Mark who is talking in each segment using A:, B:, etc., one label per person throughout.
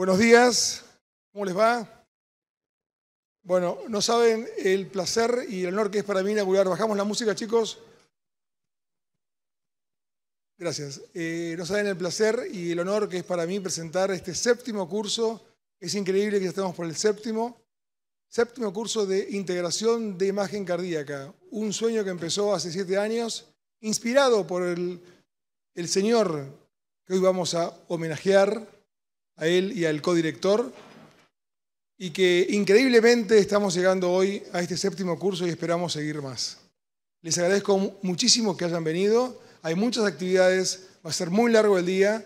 A: Buenos días, ¿cómo les va? Bueno, no saben el placer y el honor que es para mí inaugurar. Bajamos la música, chicos. Gracias. Eh, no saben el placer y el honor que es para mí presentar este séptimo curso. Es increíble que ya estemos por el séptimo. Séptimo curso de integración de imagen cardíaca. Un sueño que empezó hace siete años, inspirado por el señor que hoy vamos a homenajear a él y al codirector, y que increíblemente estamos llegando hoy a este séptimo curso y esperamos seguir más. Les agradezco muchísimo que hayan venido, hay muchas actividades, va a ser muy largo el día,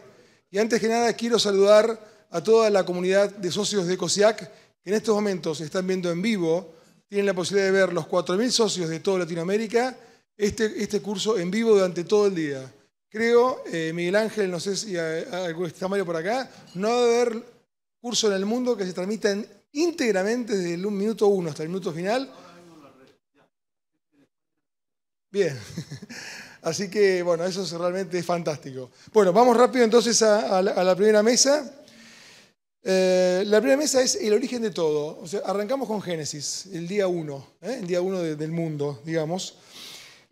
A: y antes que nada quiero saludar a toda la comunidad de socios de COSIAC, que en estos momentos están viendo en vivo, tienen la posibilidad de ver los 4.000 socios de toda Latinoamérica, este, este curso en vivo durante todo el día creo, eh, Miguel Ángel, no sé si está Mario por acá, no debe haber curso en el mundo que se transmita íntegramente desde el minuto uno hasta el minuto final. Bien. Así que, bueno, eso es, realmente es fantástico. Bueno, vamos rápido entonces a, la, primera mesa. Eh, la primera mesa es el origen de todo. O sea, arrancamos con Génesis, el día uno, ¿eh? el día uno del mundo, digamos.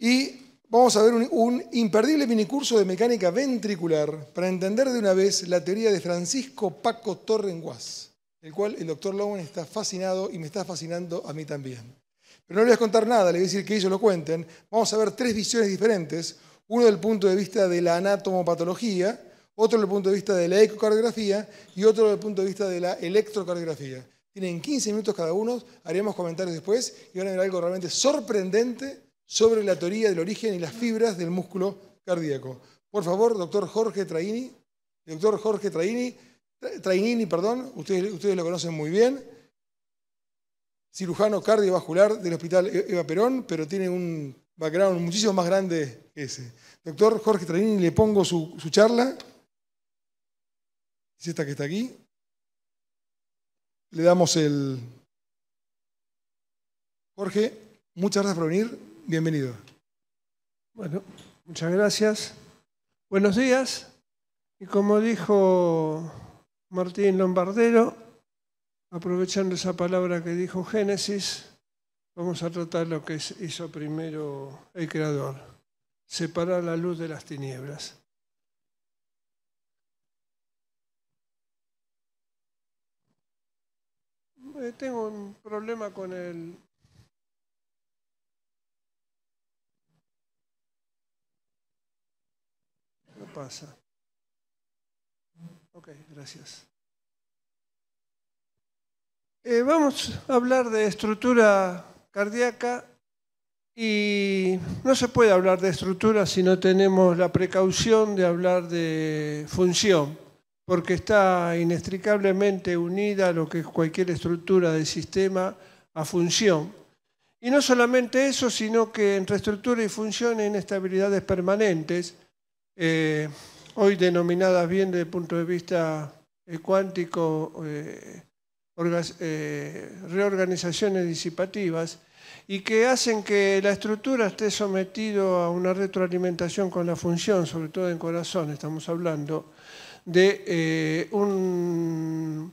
A: Y vamos a ver un, imperdible minicurso de mecánica ventricular para entender de una vez la teoría de Francisco Paco Torrenguas, el cual el doctor Lowen está fascinado y me está fascinando a mí también. Pero no les voy a contar nada, les voy a decir que ellos lo cuenten. Vamos a ver tres visiones diferentes, uno del punto de vista de la anatomopatología, otro del punto de vista de la ecocardiografía y otro del punto de vista de la electrocardiografía. Tienen 15 minutos cada uno, haremos comentarios después y van a ver algo realmente sorprendente sobre la teoría del origen y las fibras del músculo cardíaco. Por favor, doctor Jorge Traini, doctor Jorge Traini, Trainini, perdón, ustedes, lo conocen muy bien, cirujano cardiovascular del Hospital e-, Eva Perón, pero tiene un background muchísimo más grande que ese. Doctor Jorge Traini, le pongo su, su charla. Es esta que está aquí. Le damos el... Jorge, muchas gracias por venir
B: bienvenido. Bueno, muchas gracias. Buenos días. Y como dijo Martín Lombardero, aprovechando esa palabra que dijo Génesis, vamos a tratar lo que hizo primero el Creador, separar la luz de las tinieblas. Eh, tengo un problema con el pasa. Ok, gracias. Eh, vamos a hablar de estructura cardíaca y no se puede hablar de estructura si no tenemos la precaución de hablar de función, porque está inextricablemente unida a lo que es cualquier estructura del sistema a función. Y no solamente eso, sino que entre estructura y función hay inestabilidades permanentes eh, hoy denominadas bien desde el punto de vista eh, cuántico, eh, reorganizaciones disipativas, y que hacen que la estructura esté sometida a una retroalimentación con la función, sobre todo en corazón, estamos hablando, de un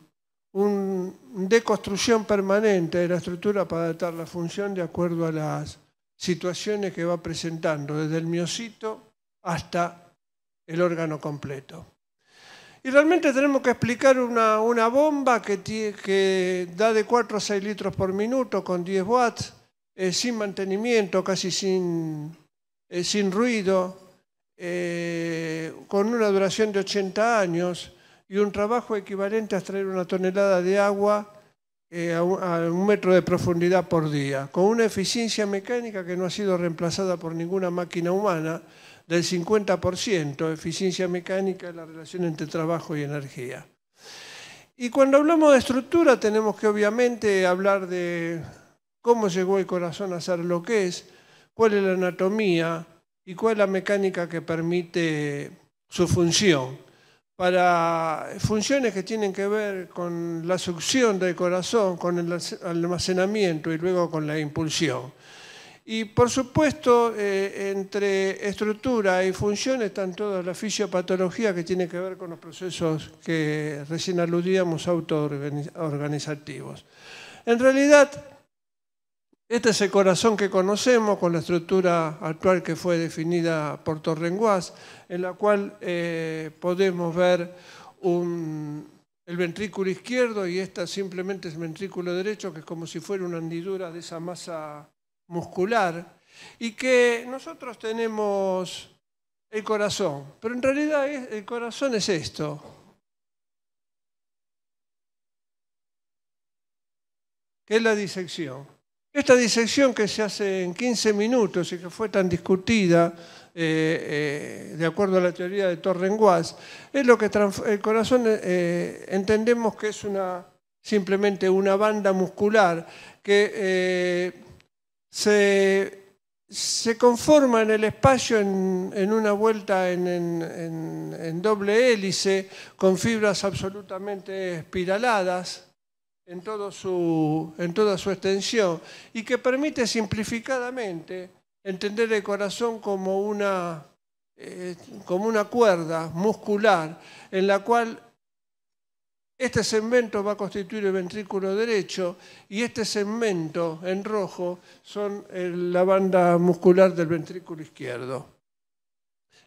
B: una deconstrucción permanente de la estructura para adaptar la función de acuerdo a las situaciones que va presentando, desde el miocito hasta el órgano completo. Y realmente tenemos que explicar una, una bomba que, que, da de 4 a 6 litros por minuto con 10 watts, eh, sin mantenimiento, casi sin, eh, sin ruido, eh, con una duración de 80 años y un trabajo equivalente a extraer una tonelada de agua a un metro de profundidad por día, con una eficiencia mecánica que no ha sido reemplazada por ninguna máquina humana, del 50%, eficiencia mecánica, la relación entre trabajo y energía. Y cuando hablamos de estructura tenemos que obviamente hablar de cómo llegó el corazón a ser lo que es, cuál es la anatomía y cuál es la mecánica que permite su función. Para funciones que tienen que ver con la succión del corazón, con el almacenamiento y luego con la impulsión. Y por supuesto, eh, entre estructura y función están todas las fisiopatología que tiene que ver con los procesos que recién aludíamos autoorganizativos. En realidad, este es el corazón que conocemos con la estructura actual que fue definida por Torrenguas, en la cual eh, podemos ver el ventrículo izquierdo y esta simplemente es el ventrículo derecho, que es como si fuera una hendidura de esa masa muscular y que nosotros tenemos el corazón, pero en realidad el corazón es esto. que es la disección. Esta disección que se hace en 15 minutos y que fue tan discutida eh, eh, de acuerdo a la teoría de Torrenguas, es lo que el corazón eh, entendemos que es una, simplemente una banda muscular que se, conforma en el espacio en, una vuelta en, doble hélice, con fibras absolutamente espiraladas. En, todo su, en, toda su extensión y que permite simplificadamente entender el corazón como una, eh, como una cuerda muscular en la cual este segmento va a constituir el ventrículo derecho y este segmento en rojo son eh, la banda muscular del ventrículo izquierdo.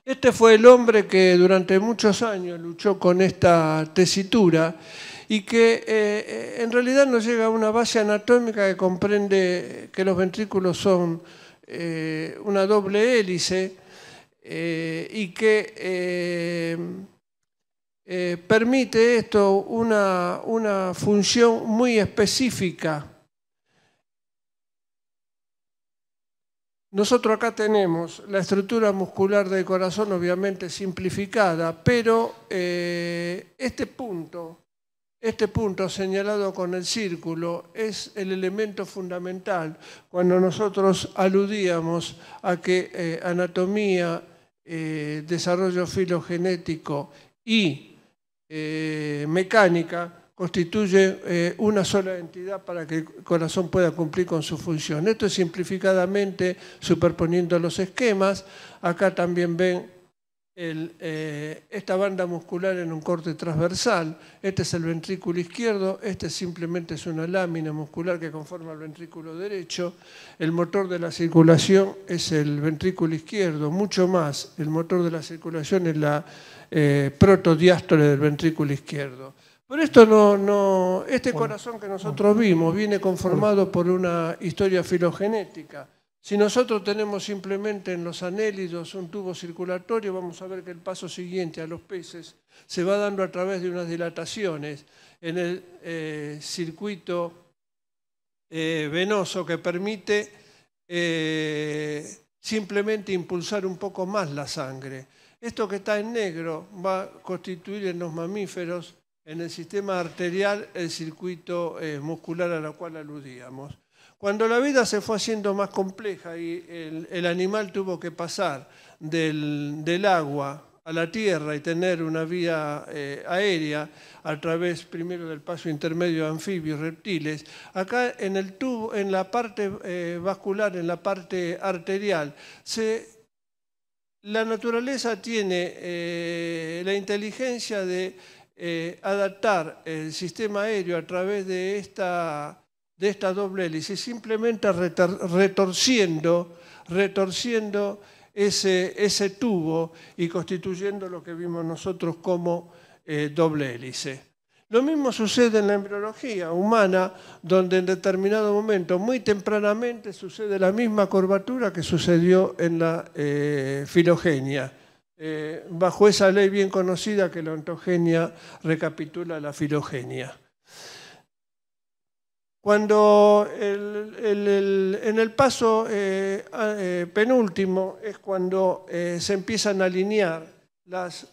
B: Este fue el hombre que durante muchos años luchó con esta tesitura y que eh, en realidad nos llega a una base anatómica que comprende que los ventrículos son eh, una doble hélice y que eh, permite esto una, función muy específica. Nosotros acá tenemos la estructura muscular del corazón obviamente simplificada, pero eh, este punto, este punto señalado con el círculo es el elemento fundamental cuando nosotros aludíamos a que eh, anatomía, desarrollo filogenético y eh, mecánica constituye eh, una sola entidad para que el corazón pueda cumplir con su función. Esto es simplificadamente superponiendo los esquemas. Acá también ven eh, esta banda muscular en un corte transversal, este es el ventrículo izquierdo, este simplemente es una lámina muscular que conforma el ventrículo derecho, el motor de la circulación es el ventrículo izquierdo, mucho más, el motor de la circulación es la eh, protodiástole del ventrículo izquierdo. por esto no, no, este corazón que nosotros vimos viene conformado por una historia filogenética. Si nosotros tenemos simplemente en los anélidos un tubo circulatorio, vamos a ver que el paso siguiente a los peces se va dando a través de unas dilataciones en el eh, circuito eh, venoso que permite eh, simplemente impulsar un poco más la sangre. Esto que está en negro va a constituir en los mamíferos, en el sistema arterial, el circuito muscular a la cual aludíamos. Cuando la vida se fue haciendo más compleja y el, animal tuvo que pasar del, agua a la tierra y tener una vía eh, aérea a través primero del paso intermedio de anfibios, reptiles, acá en el tubo, en la parte eh, vascular, en la parte arterial, la naturaleza tiene eh, la inteligencia de adaptar el sistema aéreo a través de esta de esta doble hélice, simplemente retorciendo, retorciendo ese, tubo y constituyendo lo que vimos nosotros como eh, doble hélice. Lo mismo sucede en la embriología humana, donde en determinado momento, muy tempranamente, sucede la misma curvatura que sucedió en la eh, filogenia. Eh, bajo esa ley bien conocida que la ontogenia recapitula la filogenia. Cuando en el paso eh, eh, penúltimo es cuando eh, se empiezan a alinear las,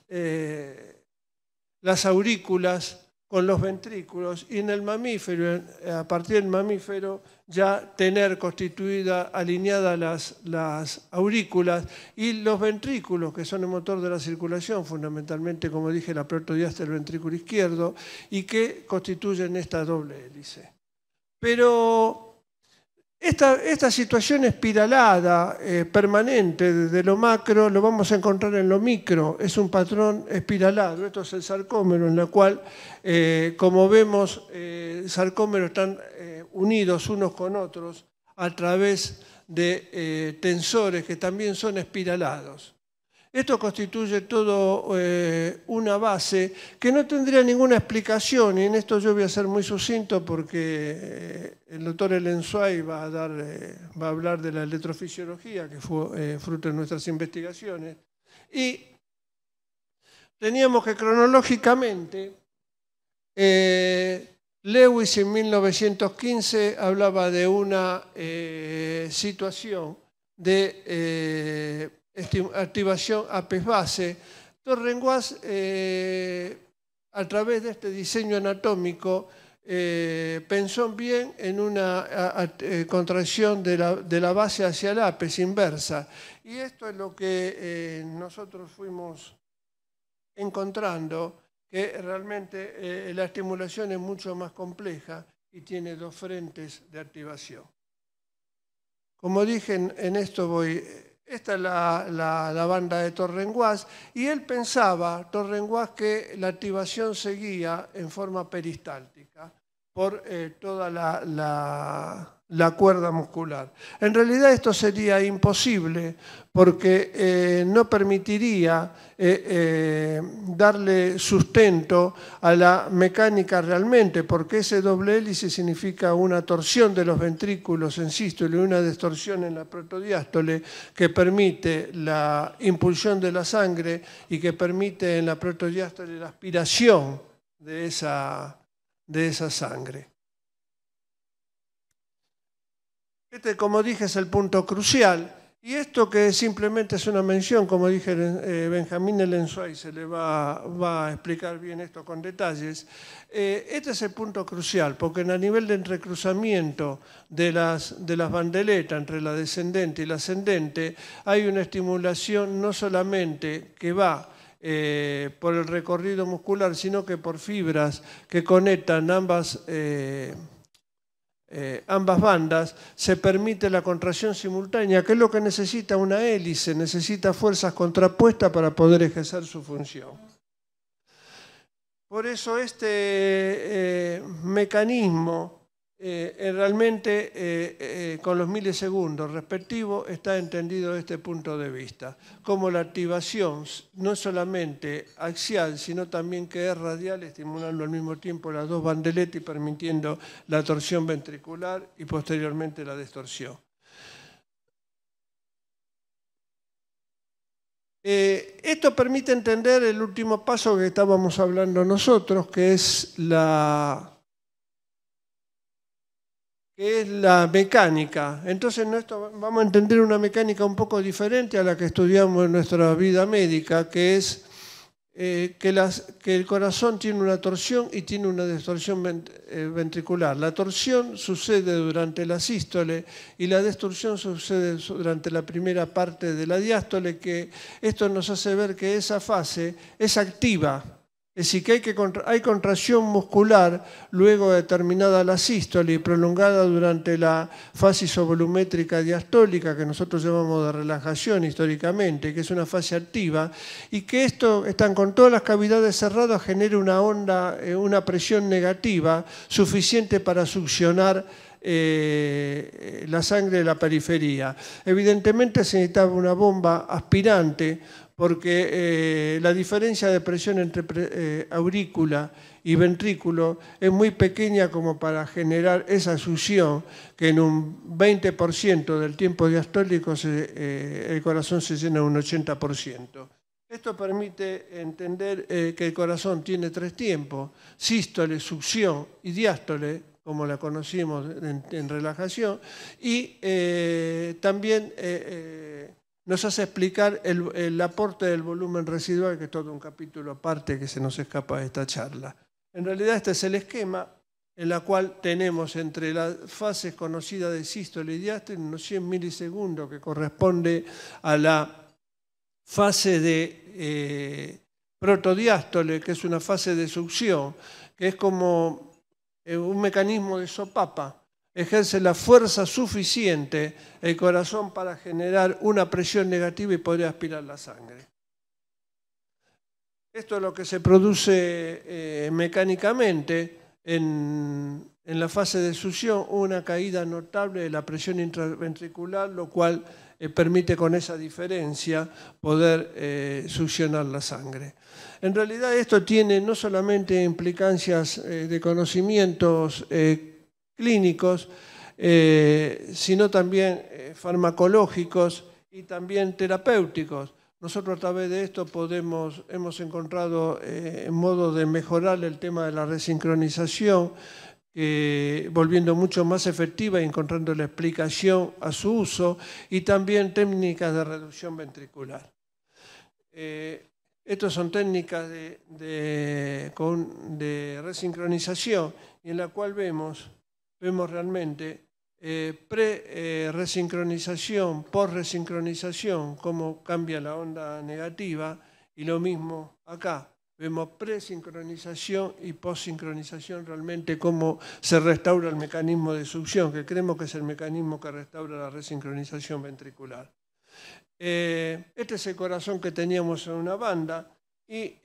B: aurículas con los ventrículos y en el mamífero, a partir del mamífero, ya tener constituida, alineadas las, las aurículas y los ventrículos, que son el motor de la circulación, fundamentalmente, como dije, la protodiasta del ventrículo izquierdo, y que constituyen esta doble hélice. Pero esta, situación espiralada, eh, permanente, de lo macro, lo vamos a encontrar en lo micro. Es un patrón espiralado. Esto es el sarcómero, en la cual, eh, como vemos, eh, sarcómeros están eh, unidos unos con otros a través de tensores que también son espiralados. Esto constituye todo eh, una base que no tendría ninguna explicación, y en esto yo voy a ser muy sucinto porque eh, el doctor Elenzuay va a, dar, eh, va a hablar de la electrofisiología, que fue fruto de nuestras investigaciones. Y teníamos que cronológicamente, Lewis en 1915 hablaba de una situación de activación APES base. Torrenguas, eh, a través de este diseño anatómico, eh, pensó bien en una eh, contracción de la, base hacia el apes, inversa. Y esto es lo que nosotros fuimos encontrando, que realmente la estimulación es mucho más compleja y tiene dos frentes de activación. Como dije, en esto voy esta es la, la, banda de Torrenguas y él pensaba, Torrenguas, que la activación seguía en forma peristáltica por eh, toda la, la la cuerda muscular. En realidad esto sería imposible porque eh, no permitiría eh, eh, darle sustento a la mecánica realmente, porque ese doble hélice significa una torsión de los ventrículos en sístole y una distorsión en la protodiástole que permite la impulsión de la sangre y que permite en la protodiástole la aspiración de esa sangre. Este, como dije, es el punto crucial. Y esto que simplemente es una mención, como dije, eh, Benjamín Elenzuay se le va, va, a explicar bien esto con detalles, eh, este es el punto crucial, porque en a nivel de entrecruzamiento de las, de las bandeletas entre la descendente y la ascendente, hay una estimulación no solamente que va eh, por el recorrido muscular, sino que por fibras que conectan ambas eh, ambas bandas, se permite la contracción simultánea, que es lo que necesita una hélice, necesita fuerzas contrapuestas para poder ejercer su función. Por eso este eh, mecanismo eh, eh, realmente eh, con los milisegundos respectivos está entendido este punto de vista, como la activación no solamente axial, sino también que es radial, estimulando al mismo tiempo las dos bandeletas y permitiendo la torsión ventricular y posteriormente la distorsión. esto permite entender el último paso que estábamos hablando nosotros, que es la que es la mecánica. Entonces vamos a entender una mecánica un poco diferente a la que estudiamos en nuestra vida médica, que es eh, que, el corazón tiene una torsión y tiene una distorsión eh, ventricular. La torsión sucede durante la sístole y la distorsión sucede durante la primera parte de la diástole, que esto nos hace ver que esa fase es activa es decir, que hay, contracción muscular luego de terminada la sístole y prolongada durante la fase isovolumétrica diastólica, que nosotros llamamos de relajación históricamente, que es una fase activa, y que esto, están con todas las cavidades cerradas, genera una onda, eh, una presión negativa suficiente para succionar eh, eh, la sangre de la periferia. Evidentemente se necesitaba una bomba aspirante porque eh, la diferencia de presión entre eh, aurícula y ventrículo es muy pequeña como para generar esa succión que en un 20% del tiempo diastólico eh, el corazón se llena un 80%. Esto permite entender que el corazón tiene tres tiempos, sístole, succión y diástole, como la conocimos en relajación, y también nos hace explicar el, aporte del volumen residual, que es todo un capítulo aparte que se nos escapa de esta charla. En realidad este es el esquema en la cual tenemos entre las fases conocidas de sístole y diástole unos 100 milisegundos que corresponde a la fase de eh, protodiástole, que es una fase de succión, que es como eh, un mecanismo de sopapa, ejerce la fuerza suficiente el corazón para generar una presión negativa y poder aspirar la sangre. Esto es lo que se produce eh, mecánicamente en, la fase de succión, una caída notable de la presión intraventricular, lo cual eh, permite con esa diferencia poder eh, succionar la sangre. En realidad esto tiene no solamente implicancias de conocimientos clínicos, eh, sino también eh, farmacológicos y también terapéuticos. Nosotros a través de esto hemos encontrado eh, modo de mejorar el tema de la resincronización, volviendo mucho más efectiva y encontrando la explicación a su uso, y también técnicas de reducción ventricular. Eh, estas son técnicas de, de resincronización en la cual vemos vemos realmente eh, pre-resincronización, eh, post-resincronización, cómo cambia la onda negativa, y lo mismo acá. Vemos pre-sincronización y post-sincronización, realmente cómo se restaura el mecanismo de succión, que creemos que es el mecanismo que restaura la resincronización ventricular. Eh, este es el corazón que teníamos en una banda y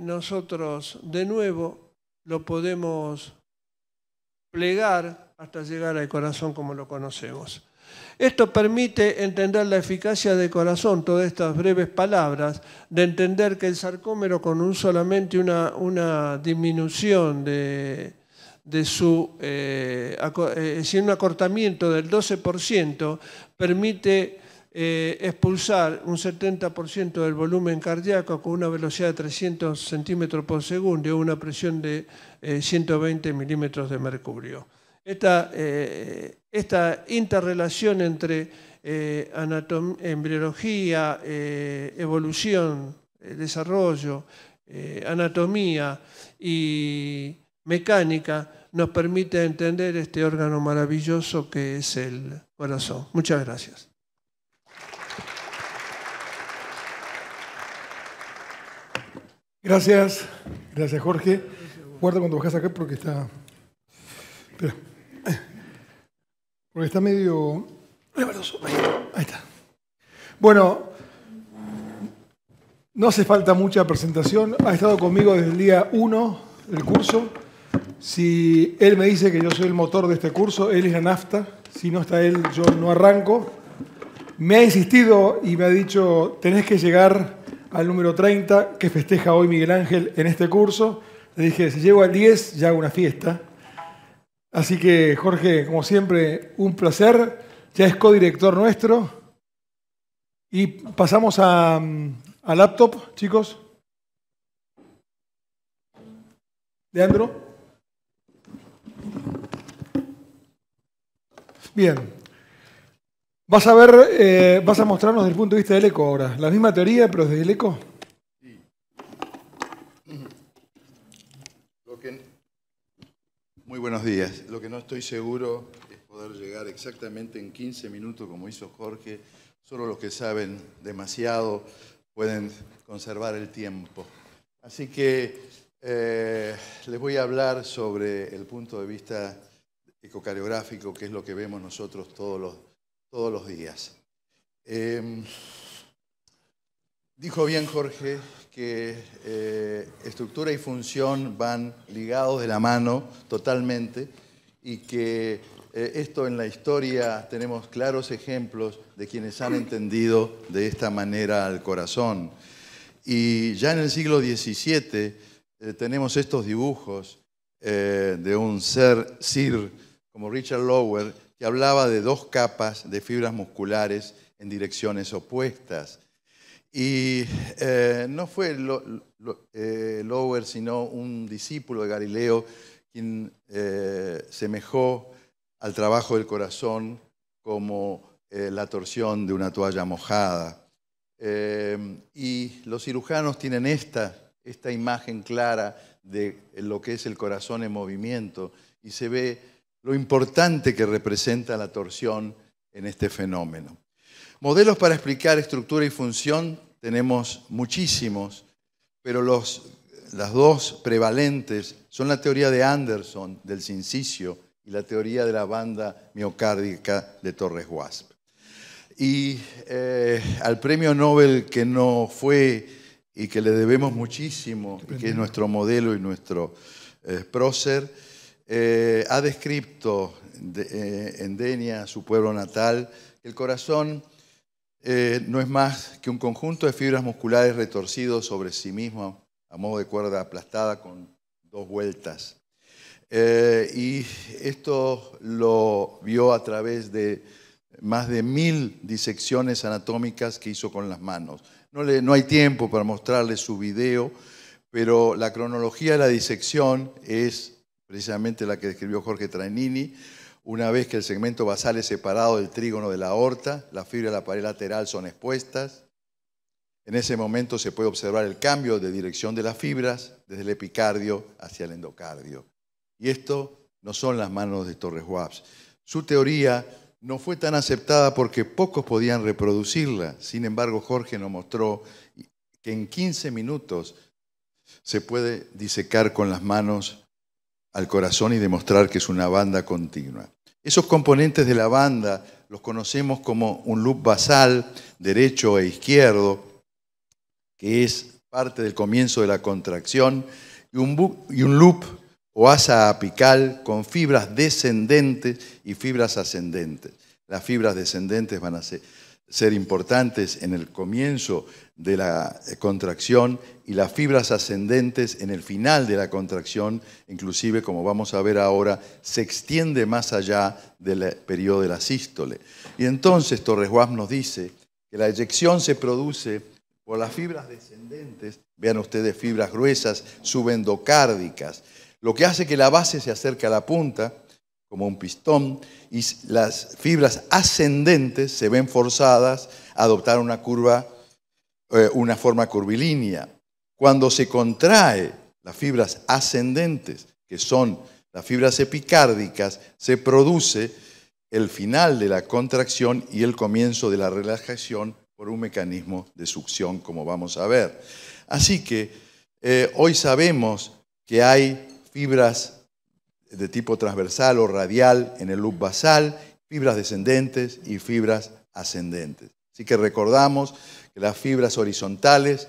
B: nosotros de nuevo lo podemos plegar hasta llegar al corazón como lo conocemos. Esto permite entender la eficacia del corazón, todas estas breves palabras, de entender que el sarcómero con un solamente una, una disminución de, su, eh, eh un acortamiento del 12%, permite eh, expulsar un 70% del volumen cardíaco con una velocidad de 300 centímetros por segundo y una presión de 120 eh, milímetros de mercurio. esta eh, interrelación entre embriología, evolución, desarrollo, anatomía y mecánica nos permite entender este órgano maravilloso que es el corazón. Muchas gracias.
A: Gracias, gracias Jorge. Guarda cuando bajas acá porque está. Espera. Porque está medio. Ahí está. Bueno, no hace falta mucha presentación. Ha estado conmigo desde el día 1 del curso. Si él me dice que yo soy el motor de este curso, él es la nafta. Si no está él, yo no arranco. Me ha insistido y me ha dicho: tenés que llegar al número 30 que festeja hoy Miguel Ángel en este curso. Le dije, si llego al 10 ya hago una fiesta. Así que Jorge, como siempre, un placer. Ya es codirector nuestro. Y pasamos a, mm, laptop, chicos. Leandro. Bien, Vas a ver, eh, vas a mostrarnos desde el punto de vista del eco ahora. La misma teoría, pero desde el eco.
C: Muy buenos días. Lo que no estoy seguro es poder llegar exactamente en 15 minutos como hizo Jorge. Solo los que saben demasiado pueden conservar el tiempo. Así que eh, les voy a hablar sobre el punto de vista ecocardiográfico, que es lo que vemos nosotros todos los días todos los días. Em, dijo bien Jorge que eh, estructura y función van ligados de la mano totalmente y que eh, esto en la historia tenemos claros ejemplos de quienes han entendido de esta manera al corazón. Y ya en el siglo XVII eh, tenemos estos dibujos de un ser Sir como Richard Lower que hablaba de dos capas de fibras musculares en direcciones opuestas. Y eh, no fue eh, Lower, sino un discípulo de Galileo quien eh, semejó al trabajo del corazón como la torsión de una toalla mojada. y los cirujanos tienen esta, esta imagen clara de lo que es el corazón en movimiento y se ve lo importante que representa la torsión en este fenómeno. Modelos para explicar estructura y función tenemos muchísimos, pero las dos prevalentes son la teoría de Anderson del sincicio y la teoría de la banda miocárdica de Torres Wasp. Y eh, al premio Nobel que no fue y que le debemos muchísimo, que es nuestro modelo y nuestro eh, prócer, eh, ha descrito eh, en Denia, su pueblo natal, que el corazón eh, no es más que un conjunto de fibras musculares retorcidos sobre sí mismo, a modo de cuerda aplastada con dos vueltas. y esto lo vio a través de más de mil disecciones anatómicas que hizo con las manos. No, no hay tiempo para mostrarles su video, pero la cronología de la disección es precisamente la que describió Jorge Trainini, una vez que el segmento basal es separado del trígono de la aorta, las fibras de la pared lateral son expuestas. En ese momento se puede observar el cambio de dirección de las fibras desde el epicardio hacia el endocardio. Y esto no son las manos de Torres Wabs. Su teoría no fue tan aceptada porque pocos podían reproducirla. Sin embargo, Jorge nos mostró que en 15 minutos se puede disecar con las manos al corazón y demostrar que es una banda continua. Esos componentes de la banda los conocemos como un loop basal, derecho e izquierdo, que es parte del comienzo de la contracción, y un, loop o asa apical con fibras descendentes y fibras ascendentes. Las fibras descendentes van a ser, ser importantes en el comienzo de la eh, contracción y las fibras ascendentes en el final de la contracción, inclusive como vamos a ver ahora, se extiende más allá del eh, periodo de la sístole. Y entonces Torres nos dice que la eyección se produce por las fibras descendentes, vean ustedes fibras gruesas, subendocárdicas, lo que hace que la base se acerque a la punta, como un pistón, y las fibras ascendentes se ven forzadas a adoptar una curva, eh, una forma curvilínea. Cuando se contrae las fibras ascendentes, que son las fibras epicárdicas, se produce el final de la contracción y el comienzo de la relajación por un mecanismo de succión, como vamos a ver. Así que eh, hoy sabemos que hay fibras de tipo transversal o radial en el loop basal, fibras descendentes y fibras ascendentes. Así que recordamos que las fibras horizontales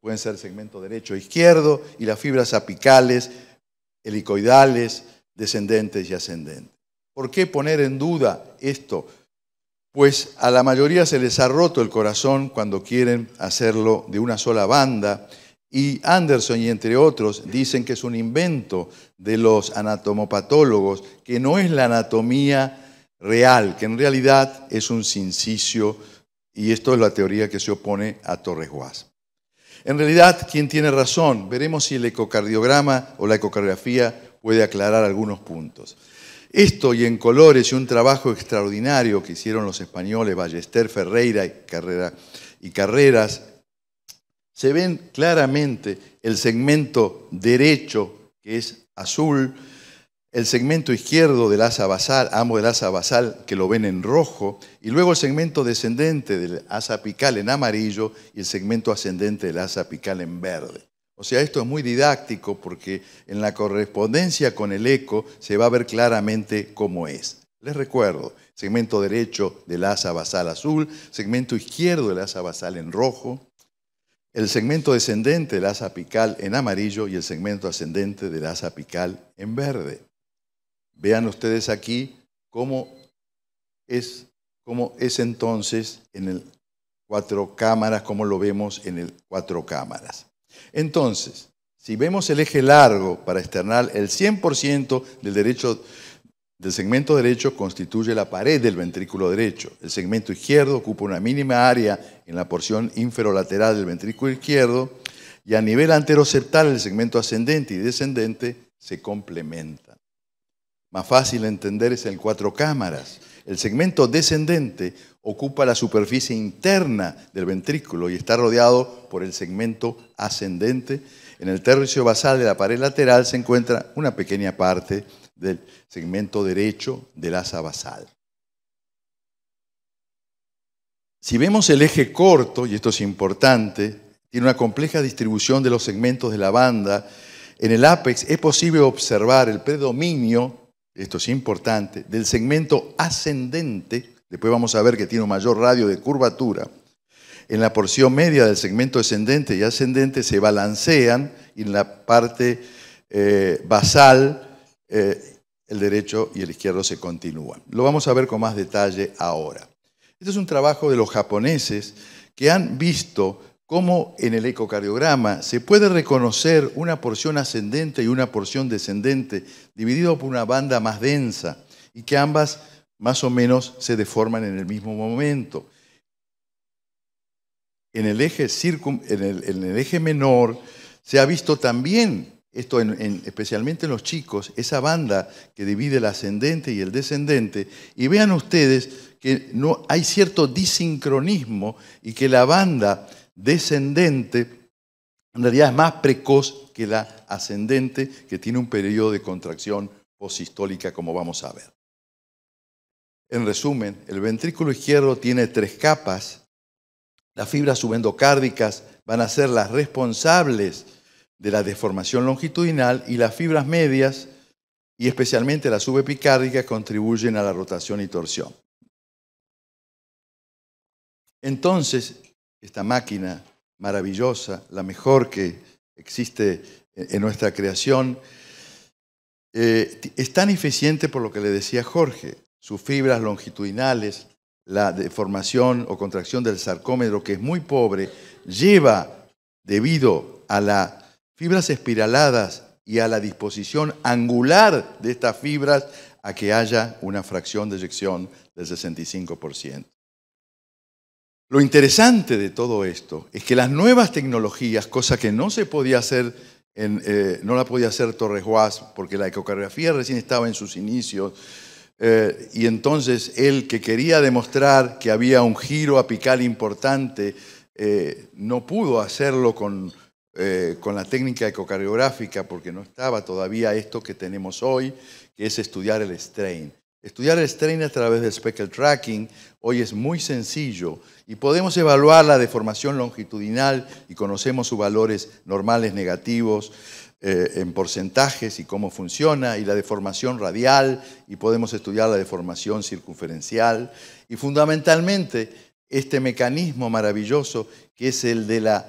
C: pueden ser segmento derecho e izquierdo y las fibras apicales, helicoidales, descendentes y ascendentes. ¿Por qué poner en duda esto? Pues a la mayoría se les ha roto el corazón cuando quieren hacerlo de una sola banda y Anderson y entre otros dicen que es un invento de los anatomopatólogos, que no es la anatomía real, que en realidad es un sincicio, y esto es la teoría que se opone a Torres Guas. En realidad, ¿quién tiene razón? Veremos si el ecocardiograma o la ecocardiografía puede aclarar algunos puntos. Esto y en colores y un trabajo extraordinario que hicieron los españoles Ballester, Ferreira Carrera, y Carreras se ven claramente el segmento derecho, que es azul, el segmento izquierdo del asa basal, ambos del asa basal, que lo ven en rojo, y luego el segmento descendente del asa apical en amarillo y el segmento ascendente del asa apical en verde. O sea, esto es muy didáctico porque en la correspondencia con el eco se va a ver claramente cómo es. Les recuerdo, segmento derecho del asa basal azul, segmento izquierdo del asa basal en rojo, el segmento descendente del asa apical en amarillo y el segmento ascendente del asa apical en verde. Vean ustedes aquí cómo es, cómo es entonces en el cuatro cámaras, cómo lo vemos en el cuatro cámaras. Entonces, si vemos el eje largo para externar el 100% del derecho el segmento derecho constituye la pared del ventrículo derecho. El segmento izquierdo ocupa una mínima área en la porción inferolateral del ventrículo izquierdo y a nivel anteroceptal el segmento ascendente y descendente se complementan. Más fácil de entender es en cuatro cámaras. El segmento descendente ocupa la superficie interna del ventrículo y está rodeado por el segmento ascendente. En el tercio basal de la pared lateral se encuentra una pequeña parte del segmento derecho del asa basal. Si vemos el eje corto, y esto es importante, tiene una compleja distribución de los segmentos de la banda. En el ápex es posible observar el predominio, esto es importante, del segmento ascendente, después vamos a ver que tiene un mayor radio de curvatura. En la porción media del segmento descendente y ascendente se balancean y en la parte eh, basal eh, el derecho y el izquierdo se continúan. Lo vamos a ver con más detalle ahora. Este es un trabajo de los japoneses que han visto cómo en el ecocardiograma se puede reconocer una porción ascendente y una porción descendente dividido por una banda más densa y que ambas más o menos se deforman en el mismo momento. en el eje menor se ha visto también esto especialmente en los chicos, esa banda que divide el ascendente y el descendente, y vean ustedes que no, hay cierto disincronismo y que la banda descendente en realidad es más precoz que la ascendente, que tiene un periodo de contracción posistólica, como vamos a ver. En resumen, el ventrículo izquierdo tiene tres capas. Las fibras subendocárdicas van a ser las responsables de la deformación longitudinal y las fibras medias y especialmente la subepicárdica contribuyen a la rotación y torsión. Entonces, esta máquina maravillosa, la mejor que existe en nuestra creación, eh, es tan eficiente por lo que le decía Jorge, sus fibras longitudinales, la deformación o contracción del sarcómetro que es muy pobre, lleva, debido a la fibras espiraladas y a la disposición angular de estas fibras a que haya una fracción de eyección del 65%. Lo interesante de todo esto es que las nuevas tecnologías, cosa que no se podía hacer, en, eh, no la podía hacer Torres Guas porque la ecocardiografía recién estaba en sus inicios, eh, y entonces él que quería demostrar que había un giro apical importante, eh, no pudo hacerlo con, eh, con la técnica ecocardiográfica, porque no estaba todavía esto que tenemos hoy, que es estudiar el strain. Estudiar el strain a través del speckle tracking hoy es muy sencillo y podemos evaluar la deformación longitudinal y conocemos sus valores normales negativos eh, en porcentajes y cómo funciona, y la deformación radial y podemos estudiar la deformación circunferencial y fundamentalmente este mecanismo maravilloso que es el de la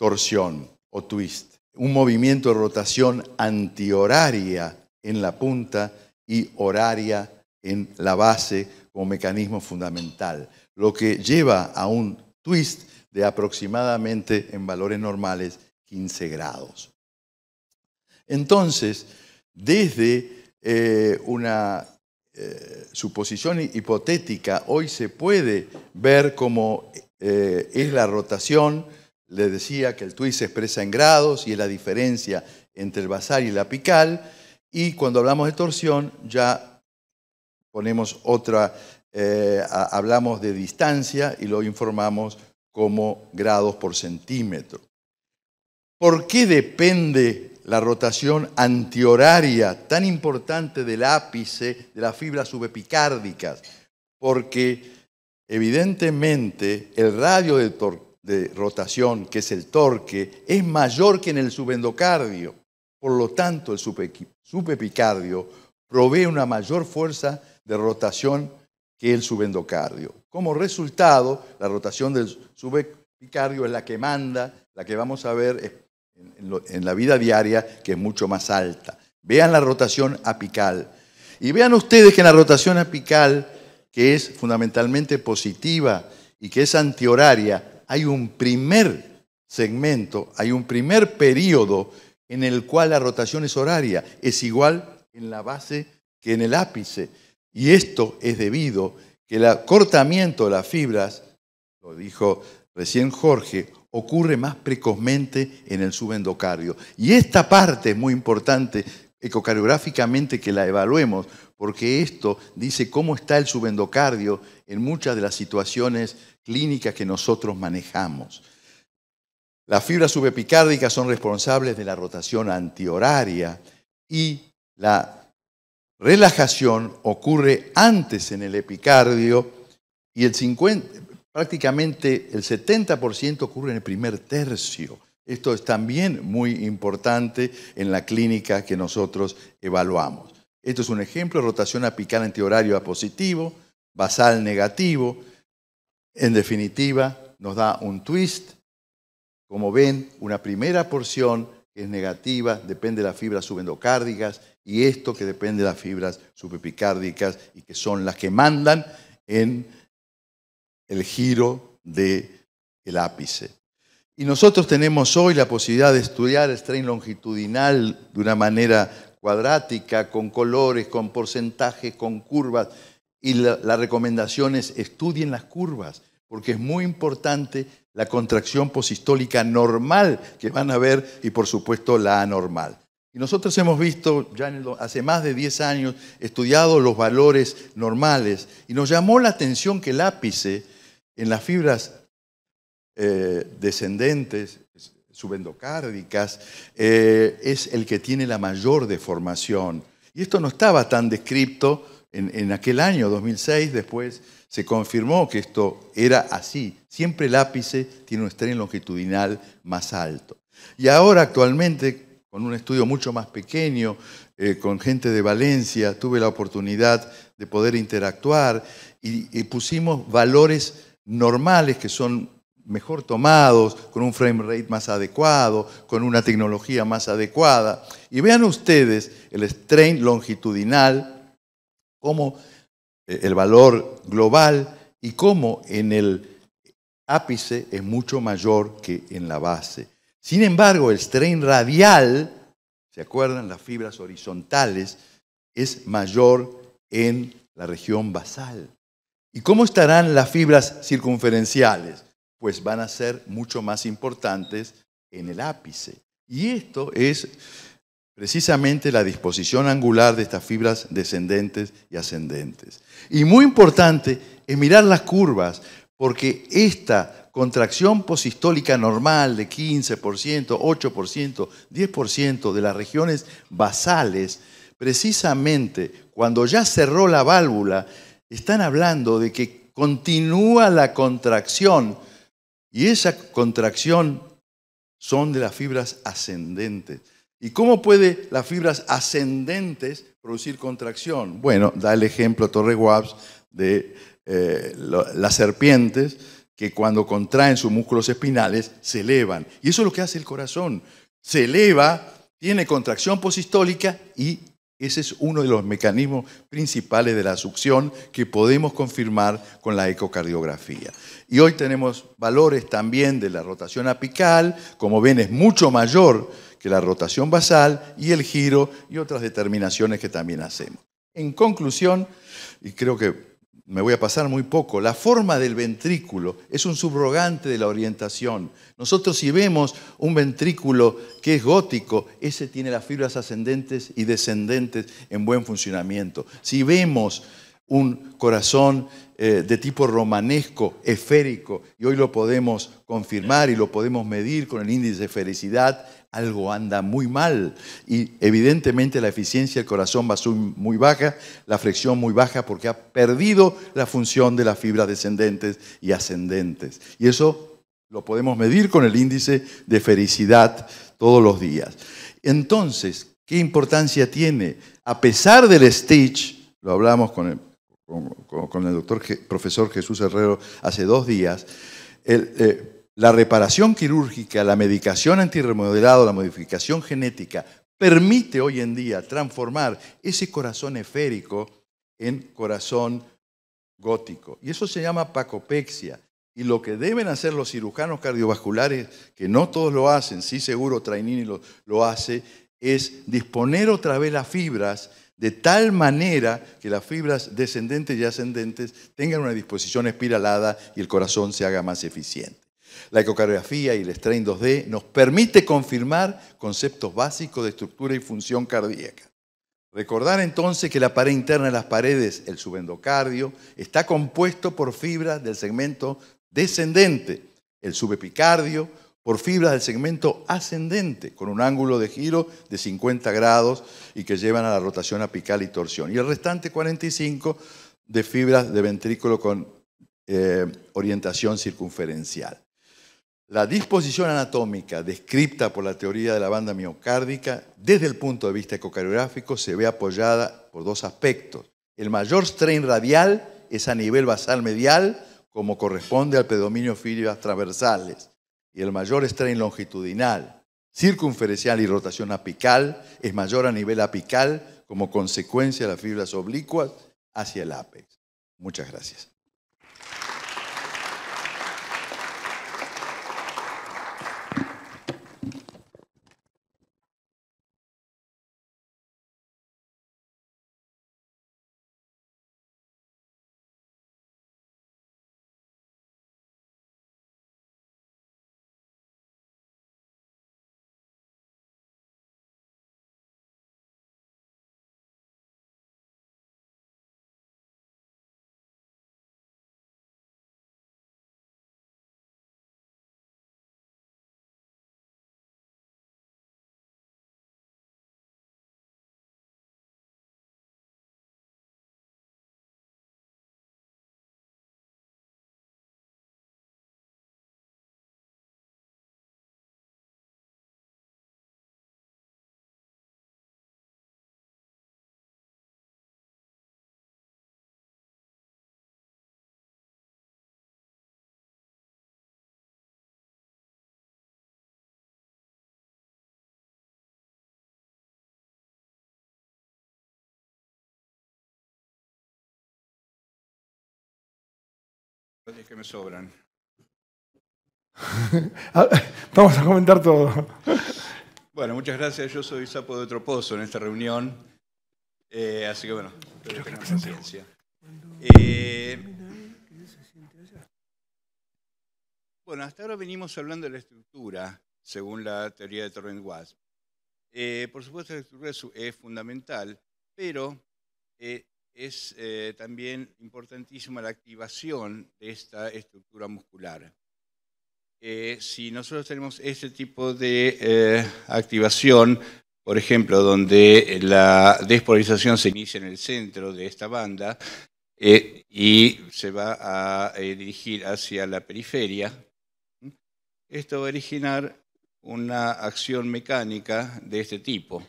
C: torsión o twist, un movimiento de rotación antihoraria en la punta y horaria en la base como mecanismo fundamental, lo que lleva a un twist de aproximadamente en valores normales 15 grados. Entonces, desde eh, una eh, suposición hipotética, hoy se puede ver cómo eh, es la rotación, le decía que el twist se expresa en grados y es la diferencia entre el basal y el apical. Y cuando hablamos de torsión, ya ponemos otra, eh, hablamos de distancia y lo informamos como grados por centímetro. ¿Por qué depende la rotación antihoraria tan importante del ápice de las fibras subepicárdicas? Porque evidentemente el radio de torsión de rotación, que es el torque, es mayor que en el subendocardio. Por lo tanto, el subepicardio provee una mayor fuerza de rotación que el subendocardio. Como resultado, la rotación del subepicardio es la que manda, la que vamos a ver en la vida diaria, que es mucho más alta. Vean la rotación apical. Y vean ustedes que la rotación apical, que es fundamentalmente positiva y que es antihoraria, hay un primer segmento, hay un primer periodo en el cual la rotación es horaria, es igual en la base que en el ápice. Y esto es debido que el acortamiento de las fibras, lo dijo recién Jorge, ocurre más precozmente en el subendocardio. Y esta parte es muy importante ecocardiográficamente que la evaluemos, porque esto dice cómo está el subendocardio en muchas de las situaciones clínicas que nosotros manejamos. Las fibras subepicárdicas son responsables de la rotación antihoraria y la relajación ocurre antes en el epicardio y prácticamente el 70% ocurre en el primer tercio. Esto es también muy importante en la clínica que nosotros evaluamos. Esto es un ejemplo, rotación apical antihorario a positivo, basal negativo. En definitiva, nos da un twist. Como ven, una primera porción que es negativa, depende de las fibras subendocárdicas, y esto que depende de las fibras subepicárdicas y que son las que mandan en el giro del el ápice. Y nosotros tenemos hoy la posibilidad de estudiar el strain longitudinal de una manera cuadrática, con colores, con porcentajes, con curvas. Y la, recomendación es estudien las curvas, porque es muy importante la contracción posistólica normal que van a ver y por supuesto la anormal. Y nosotros hemos visto, ya hace más de 10 años, estudiado los valores normales y nos llamó la atención que el ápice en las fibras eh, descendentes subendocárdicas, eh, es el que tiene la mayor deformación. Y esto no estaba tan descripto en, aquel año 2006, después se confirmó que esto era así. Siempre el ápice tiene un estrés longitudinal más alto. Y ahora actualmente, con un estudio mucho más pequeño, eh, con gente de Valencia, tuve la oportunidad de poder interactuar y pusimos valores normales que son mejor tomados, con un frame rate más adecuado, con una tecnología más adecuada. Y vean ustedes el strain longitudinal, como eh, el valor global y cómo en el ápice es mucho mayor que en la base. Sin embargo, el strain radial, ¿se acuerdan? Las fibras horizontales, es mayor en la región basal. ¿Y cómo estarán las fibras circunferenciales? pues van a ser mucho más importantes en el ápice. Y esto es precisamente la disposición angular de estas fibras descendentes y ascendentes. Y muy importante es mirar las curvas, porque esta contracción posistólica normal de 15%, 8%, 10% de las regiones basales, precisamente cuando ya cerró la válvula, están hablando de que continúa la contracción y esa contracción son de las fibras ascendentes. ¿Y cómo puede las fibras ascendentes producir contracción? Bueno, da el ejemplo Torre Guabs de eh, las serpientes que cuando contraen sus músculos espinales se elevan. Y eso es lo que hace el corazón. Se eleva, tiene contracción posistólica y ese es uno de los mecanismos principales de la succión que podemos confirmar con la ecocardiografía. Y hoy tenemos valores también de la rotación apical, como ven es mucho mayor que la rotación basal y el giro y otras determinaciones que también hacemos. En conclusión, y creo que me voy a pasar muy poco, la forma del ventrículo es un subrogante de la orientación. Nosotros si vemos un ventrículo que es gótico, ese tiene las fibras ascendentes y descendentes en buen funcionamiento. Si vemos un corazón eh, de tipo romanesco, esférico, y hoy lo podemos confirmar y lo podemos medir con el índice de felicidad, algo anda muy mal y evidentemente la eficiencia del corazón va a ser muy baja, la flexión muy baja porque ha perdido la función de las fibras descendentes y ascendentes. Y eso lo podemos medir con el índice de felicidad todos los días. Entonces, ¿qué importancia tiene? A pesar del Stitch, lo hablamos con el, doctor, profesor Jesús Herrero hace dos días, el, eh, la reparación quirúrgica, la medicación antirremodelado, la modificación genética, permite hoy en día transformar ese corazón esférico en corazón gótico. Y eso se llama pacopexia. Y lo que deben hacer los cirujanos cardiovasculares, que no todos lo hacen, sí seguro Trainini lo hace, es disponer otra vez las fibras de tal manera que las fibras descendentes y ascendentes tengan una disposición espiralada y el corazón se haga más eficiente. La ecocardiografía y el strain 2D nos permite confirmar conceptos básicos de estructura y función cardíaca. Recordar entonces que la pared interna de las paredes, el subendocardio, está compuesto por fibras del segmento descendente, el subepicardio, por fibras del segmento ascendente, con un ángulo de giro de 50 grados y que llevan a la rotación apical y torsión. Y el restante 45 de fibras de ventrículo con eh, orientación circunferencial. La disposición anatómica descrita por la teoría de la banda miocárdica desde el punto de vista ecocariográfico se ve apoyada por dos aspectos. El mayor strain radial es a nivel basal medial, como corresponde al predominio fibras transversales, y el mayor strain longitudinal, circunferencial y rotación apical es mayor a nivel apical como consecuencia de las fibras oblicuas hacia el ápex. Muchas gracias.
D: que me sobran.
A: Vamos a comentar todo.
D: Bueno, muchas gracias. Yo soy sapo de otro pozo en esta reunión. Eh, así que bueno, que eh, bueno, hasta ahora venimos hablando de la estructura, según la teoría de Torrent Wasp. Eh, por supuesto, la estructura es, es fundamental, pero es eh, también importantísima la activación de esta estructura muscular. Eh, si nosotros tenemos este tipo de eh, activación, por ejemplo, donde la despolarización se inicia en el centro de esta banda y se va a dirigir hacia la periferia, esto va a originar una acción mecánica de este tipo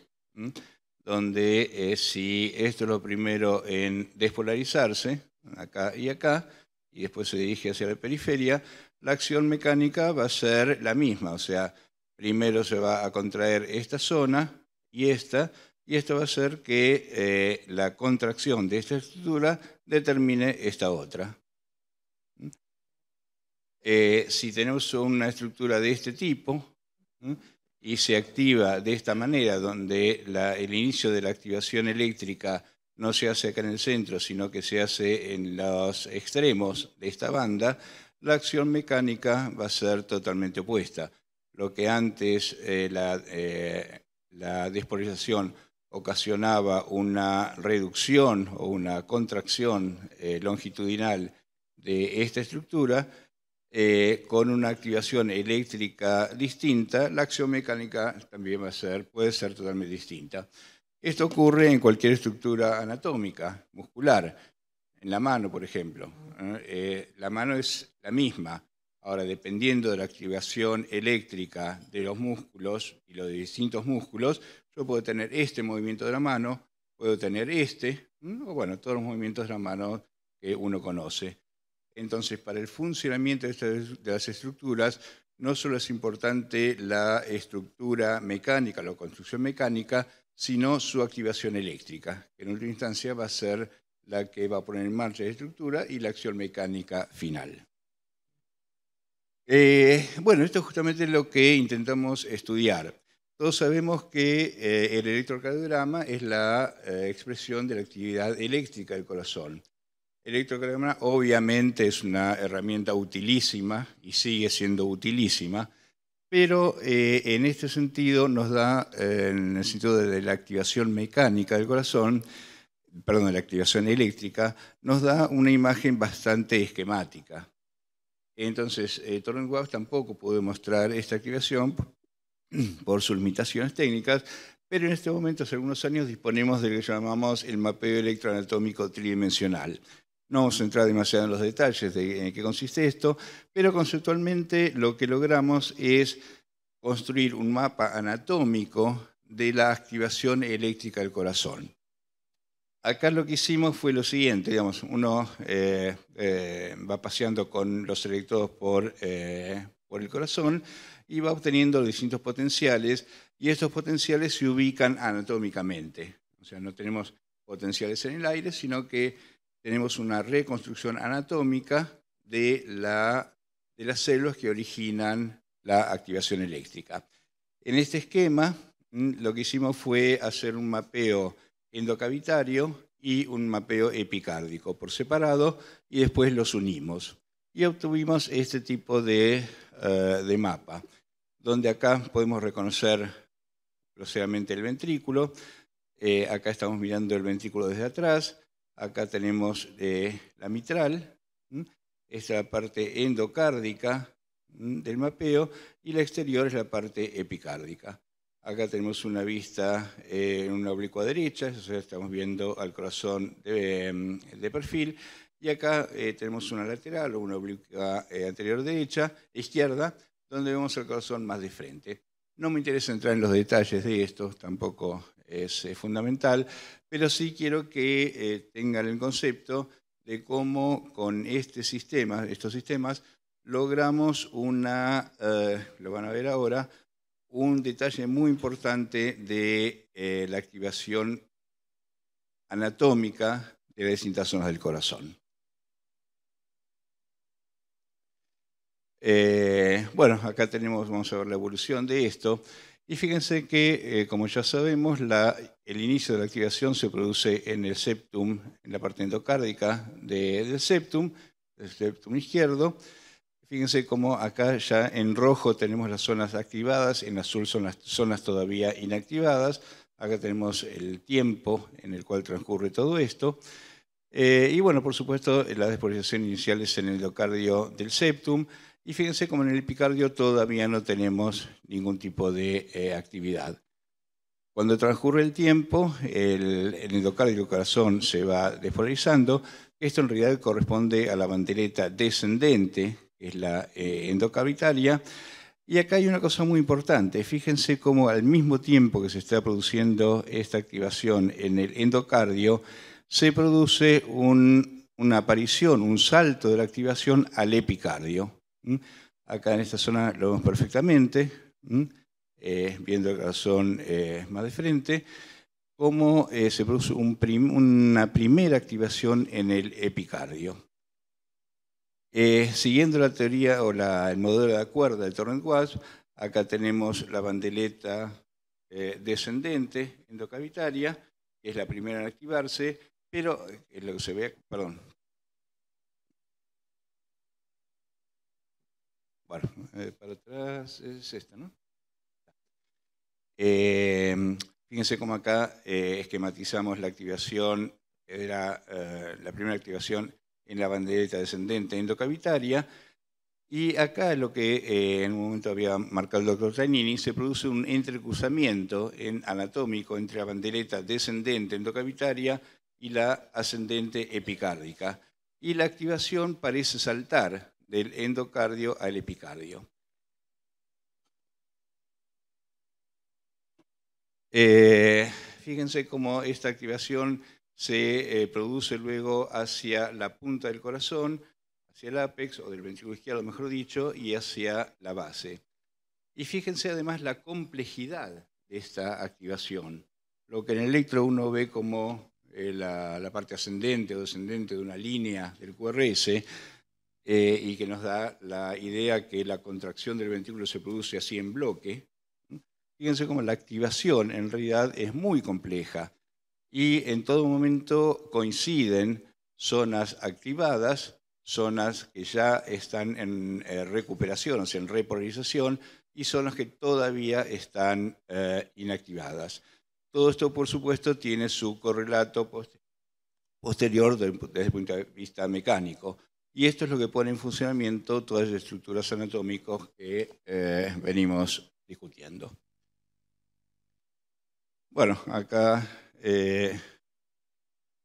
D: donde eh, si esto es lo primero en despolarizarse, acá y acá, y después se dirige hacia la periferia, la acción mecánica va a ser la misma, o sea, primero se va a contraer esta zona y esta, y esto va a hacer que eh, la contracción de esta estructura determine esta otra. ¿Mm? Eh, si tenemos una estructura de este tipo, y se activa de esta manera, donde el inicio de la activación eléctrica no se hace acá en el centro, sino que se hace en los extremos de esta banda, la acción mecánica va a ser totalmente opuesta. Lo que antes eh, la, eh, despolarización ocasionaba una reducción o una contracción eh, longitudinal de esta estructura, eh, con una activación eléctrica distinta, la acción mecánica también va a ser, puede ser totalmente distinta. Esto ocurre en cualquier estructura anatómica, muscular, en la mano, por ejemplo. Eh, la mano es la misma. Ahora, dependiendo de la activación eléctrica de los músculos y los de distintos músculos, yo puedo tener este movimiento de la mano, puedo tener este, o bueno, todos los movimientos de la mano que uno conoce. Entonces, para el funcionamiento de las estructuras, no solo es importante la estructura mecánica, la construcción mecánica, sino su activación eléctrica, que en última instancia va a ser la que va a poner en marcha la estructura y la acción mecánica final. Eh, bueno, esto es justamente lo que intentamos estudiar. Todos sabemos que eh, el electrocardiograma es la eh, expresión de la actividad eléctrica del corazón electrocardiograma obviamente es una herramienta utilísima y sigue siendo utilísima, pero eh, en este sentido nos da, eh, en el sentido de la activación mecánica del corazón, perdón, de la activación eléctrica, nos da una imagen bastante esquemática. Entonces, eh, Waves tampoco puede mostrar esta activación por sus limitaciones técnicas, pero en este momento, hace algunos años, disponemos de lo que llamamos el mapeo electroanatómico tridimensional, no vamos a entrar demasiado en los detalles de en qué consiste esto, pero conceptualmente lo que logramos es construir un mapa anatómico de la activación eléctrica del corazón. Acá lo que hicimos fue lo siguiente, digamos, uno eh, eh, va paseando con los electrodos por eh, el corazón y va obteniendo distintos potenciales y estos potenciales se ubican anatómicamente. O sea, no tenemos potenciales en el aire, sino que tenemos una reconstrucción anatómica de, la, de las células que originan la activación eléctrica. En este esquema, mm, lo que hicimos fue hacer un mapeo endocavitario y un mapeo epicárdico por separado y después los unimos. Y obtuvimos este tipo de, eh, de mapa, donde acá podemos reconocer groseramente el ventrículo. Eh, acá estamos mirando el ventrículo desde atrás. Acá tenemos eh, la mitral, es la parte endocárdica del mapeo, y la exterior es la parte epicárdica. Acá tenemos una vista eh, en una oblicua derecha, estamos viendo al corazón de, em, perfil, y acá eh, tenemos una lateral o una oblicua anterior derecha, izquierda, donde vemos el corazón más de frente. No me interesa entrar en los detalles de esto, tampoco es fundamental pero sí quiero que eh, tengan el concepto de cómo con este sistema, estos sistemas, logramos una, eh, lo van a ver ahora, un detalle muy importante de eh, la activación anatómica de las distintas zonas del corazón. bueno, acá tenemos, vamos a ver la evolución de esto. Y fíjense que, eh, como ya sabemos, el inicio de la activación se produce en el septum, en la parte endocárdica del septum, el septum izquierdo. Fíjense cómo acá ya en rojo tenemos las zonas activadas, en azul son las zonas todavía inactivadas. Acá tenemos el tiempo en el cual transcurre todo esto. Eh, y bueno, por supuesto, la despolarización inicial es en el endocardio del septum. Y fíjense cómo en el epicardio todavía no tenemos ningún tipo de eh, actividad. Cuando transcurre el tiempo, el, endocardio corazón se va despolarizando. Esto en realidad corresponde a la bandeleta descendente, que es la eh, endocavitalia Y acá hay una cosa muy importante. Fíjense cómo al mismo tiempo que se está produciendo esta activación en el endocardio, se produce una aparición, un salto de la activación al epicardio. Acá en esta zona lo vemos perfectamente, eh, viendo el corazón eh, más de frente, cómo eh, se produce una primera activación en el epicardio. siguiendo la teoría o el modelo de la cuerda de torrent acá tenemos la bandeleta descendente endocavitaria, que es la primera en activarse, pero lo que se ve, perdón, Bueno, eh, para atrás es esta, ¿no? Eh, fíjense cómo acá eh, esquematizamos la activación, era la primera activación en la bandereta descendente endocavitaria. Y acá lo que en un momento había marcado el doctor Tagnini, se produce un entrecruzamiento en anatómico entre la bandereta descendente endocavitaria y la ascendente epicárdica. Y la activación parece saltar del endocardio al epicardio. Eh, fíjense cómo esta activación se eh, produce luego hacia la punta del corazón, hacia el ápex o del ventrículo izquierdo, mejor dicho, y hacia la base. Y fíjense además la complejidad de esta activación. Lo que en el electro uno ve como eh, la, parte ascendente o descendente de una línea del QRS, eh, y que nos da la idea que la contracción del ventrículo se produce así en bloque. Fíjense cómo la activación en realidad es muy compleja y en todo momento coinciden zonas activadas, zonas que ya están en eh, recuperación, o sea, en repolarización, y zonas que todavía están eh, inactivadas. Todo esto, por supuesto, tiene su correlato posterior desde el punto de vista mecánico. Y esto es lo que pone en funcionamiento todas las estructuras anatómicas que eh, venimos discutiendo. Bueno, acá eh,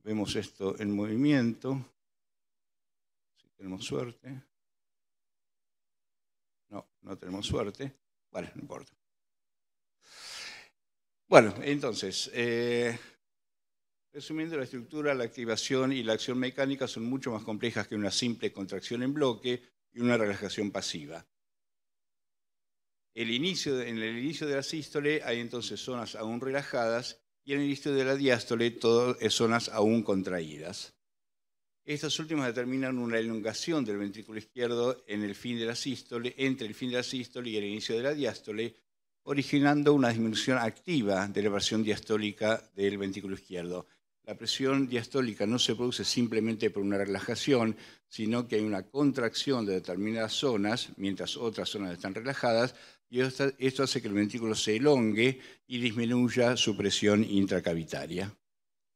D: vemos esto en movimiento, si tenemos suerte. No, no tenemos suerte. Bueno, no importa. Bueno, entonces, eh, Resumiendo, la estructura, la activación y la acción mecánica son mucho más complejas que una simple contracción en bloque y una relajación pasiva. El inicio, en el inicio de la sístole hay entonces zonas aún relajadas y en el inicio de la diástole todas eh, zonas aún contraídas. Estas últimas determinan una elongación del ventrículo izquierdo en el fin de la sístole, entre el fin de la sístole y el inicio de la diástole, originando una disminución activa de la versión diastólica del ventrículo izquierdo la presión diastólica no se produce simplemente por una relajación, sino que hay una contracción de determinadas zonas, mientras otras zonas están relajadas, y esto, hace que el ventrículo se elongue y disminuya su presión intracavitaria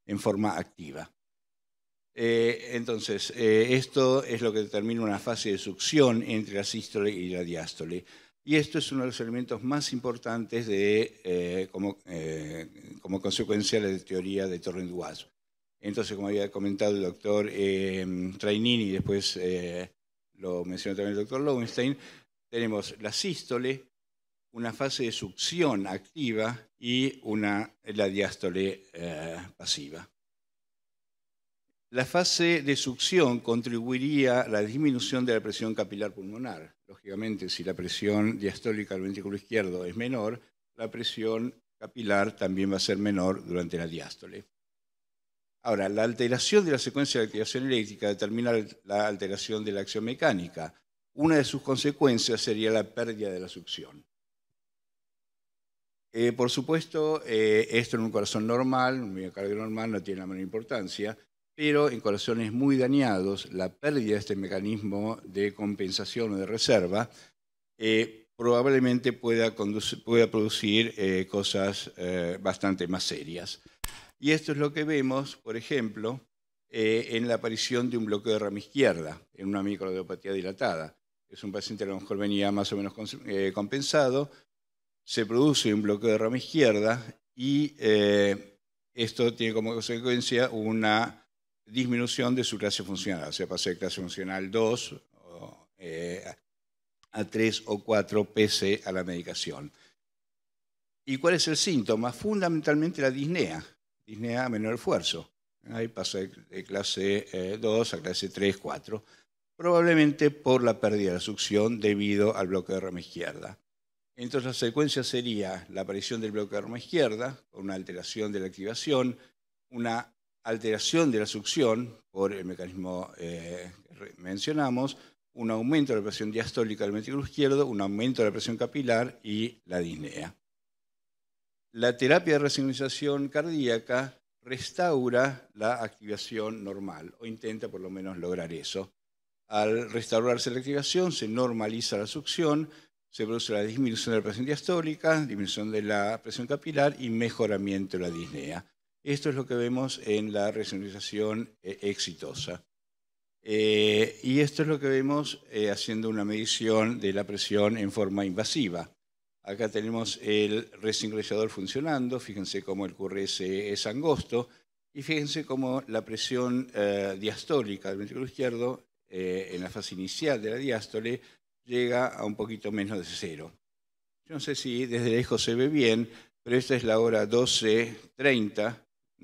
D: en forma activa. Eh, entonces, eh, esto es lo que determina una fase de succión entre la sístole y la diástole. Y esto es uno de los elementos más importantes de, eh, eh, como, consecuencia de la teoría de torrent Entonces, como había comentado el doctor eh, Trainini, y después lo mencionó también el doctor Lowenstein, tenemos la sístole, una fase de succión activa y una, la diástole pasiva. La fase de succión contribuiría a la disminución de la presión capilar pulmonar, Lógicamente, si la presión diastólica del ventrículo izquierdo es menor, la presión capilar también va a ser menor durante la diástole. Ahora, la alteración de la secuencia de activación eléctrica determina la alteración de la acción mecánica. Una de sus consecuencias sería la pérdida de la succión. Eh, por supuesto, eh, esto en un corazón normal, un miocardio normal, no tiene la menor importancia, pero en corazones muy dañados, la pérdida de este mecanismo de compensación o de reserva eh, probablemente pueda, producir eh, cosas eh, bastante más serias. Y esto es lo que vemos, por ejemplo, en la aparición de un bloqueo de rama izquierda en una microdeopatía dilatada. Es un paciente que a lo mejor venía más o menos compensado, se produce un bloqueo de rama izquierda y esto tiene como consecuencia una disminución de su clase funcional. O sea, pasar de clase funcional 2 eh, a 3 o 4 pese a la medicación. ¿Y cuál es el síntoma? Fundamentalmente la disnea, disnea a menor esfuerzo. Ahí pasa de clase 2 eh, a clase 3, 4, probablemente por la pérdida de la succión debido al bloque de rama izquierda. Entonces la secuencia sería la aparición del bloque de rama izquierda, con una alteración de la activación, una alteración de la succión por el mecanismo eh, que mencionamos, un aumento de la presión diastólica del ventrículo izquierdo, un aumento de la presión capilar y la disnea. La terapia de resincronización cardíaca restaura la activación normal, o intenta por lo menos lograr eso. Al restaurarse la activación, se normaliza la succión, se produce la disminución de la presión diastólica, disminución de la presión capilar y mejoramiento de la disnea. Esto es lo que vemos en la resonización eh, exitosa. Eh, y esto es lo que vemos eh, haciendo una medición de la presión en forma invasiva. Acá tenemos el resincronizador funcionando, fíjense cómo el QRS es angosto, y fíjense cómo la presión diastólica del ventrículo izquierdo en la fase inicial de la diástole llega a un poquito menos de cero. Yo no sé si desde lejos se ve bien, pero esta es la hora 12.30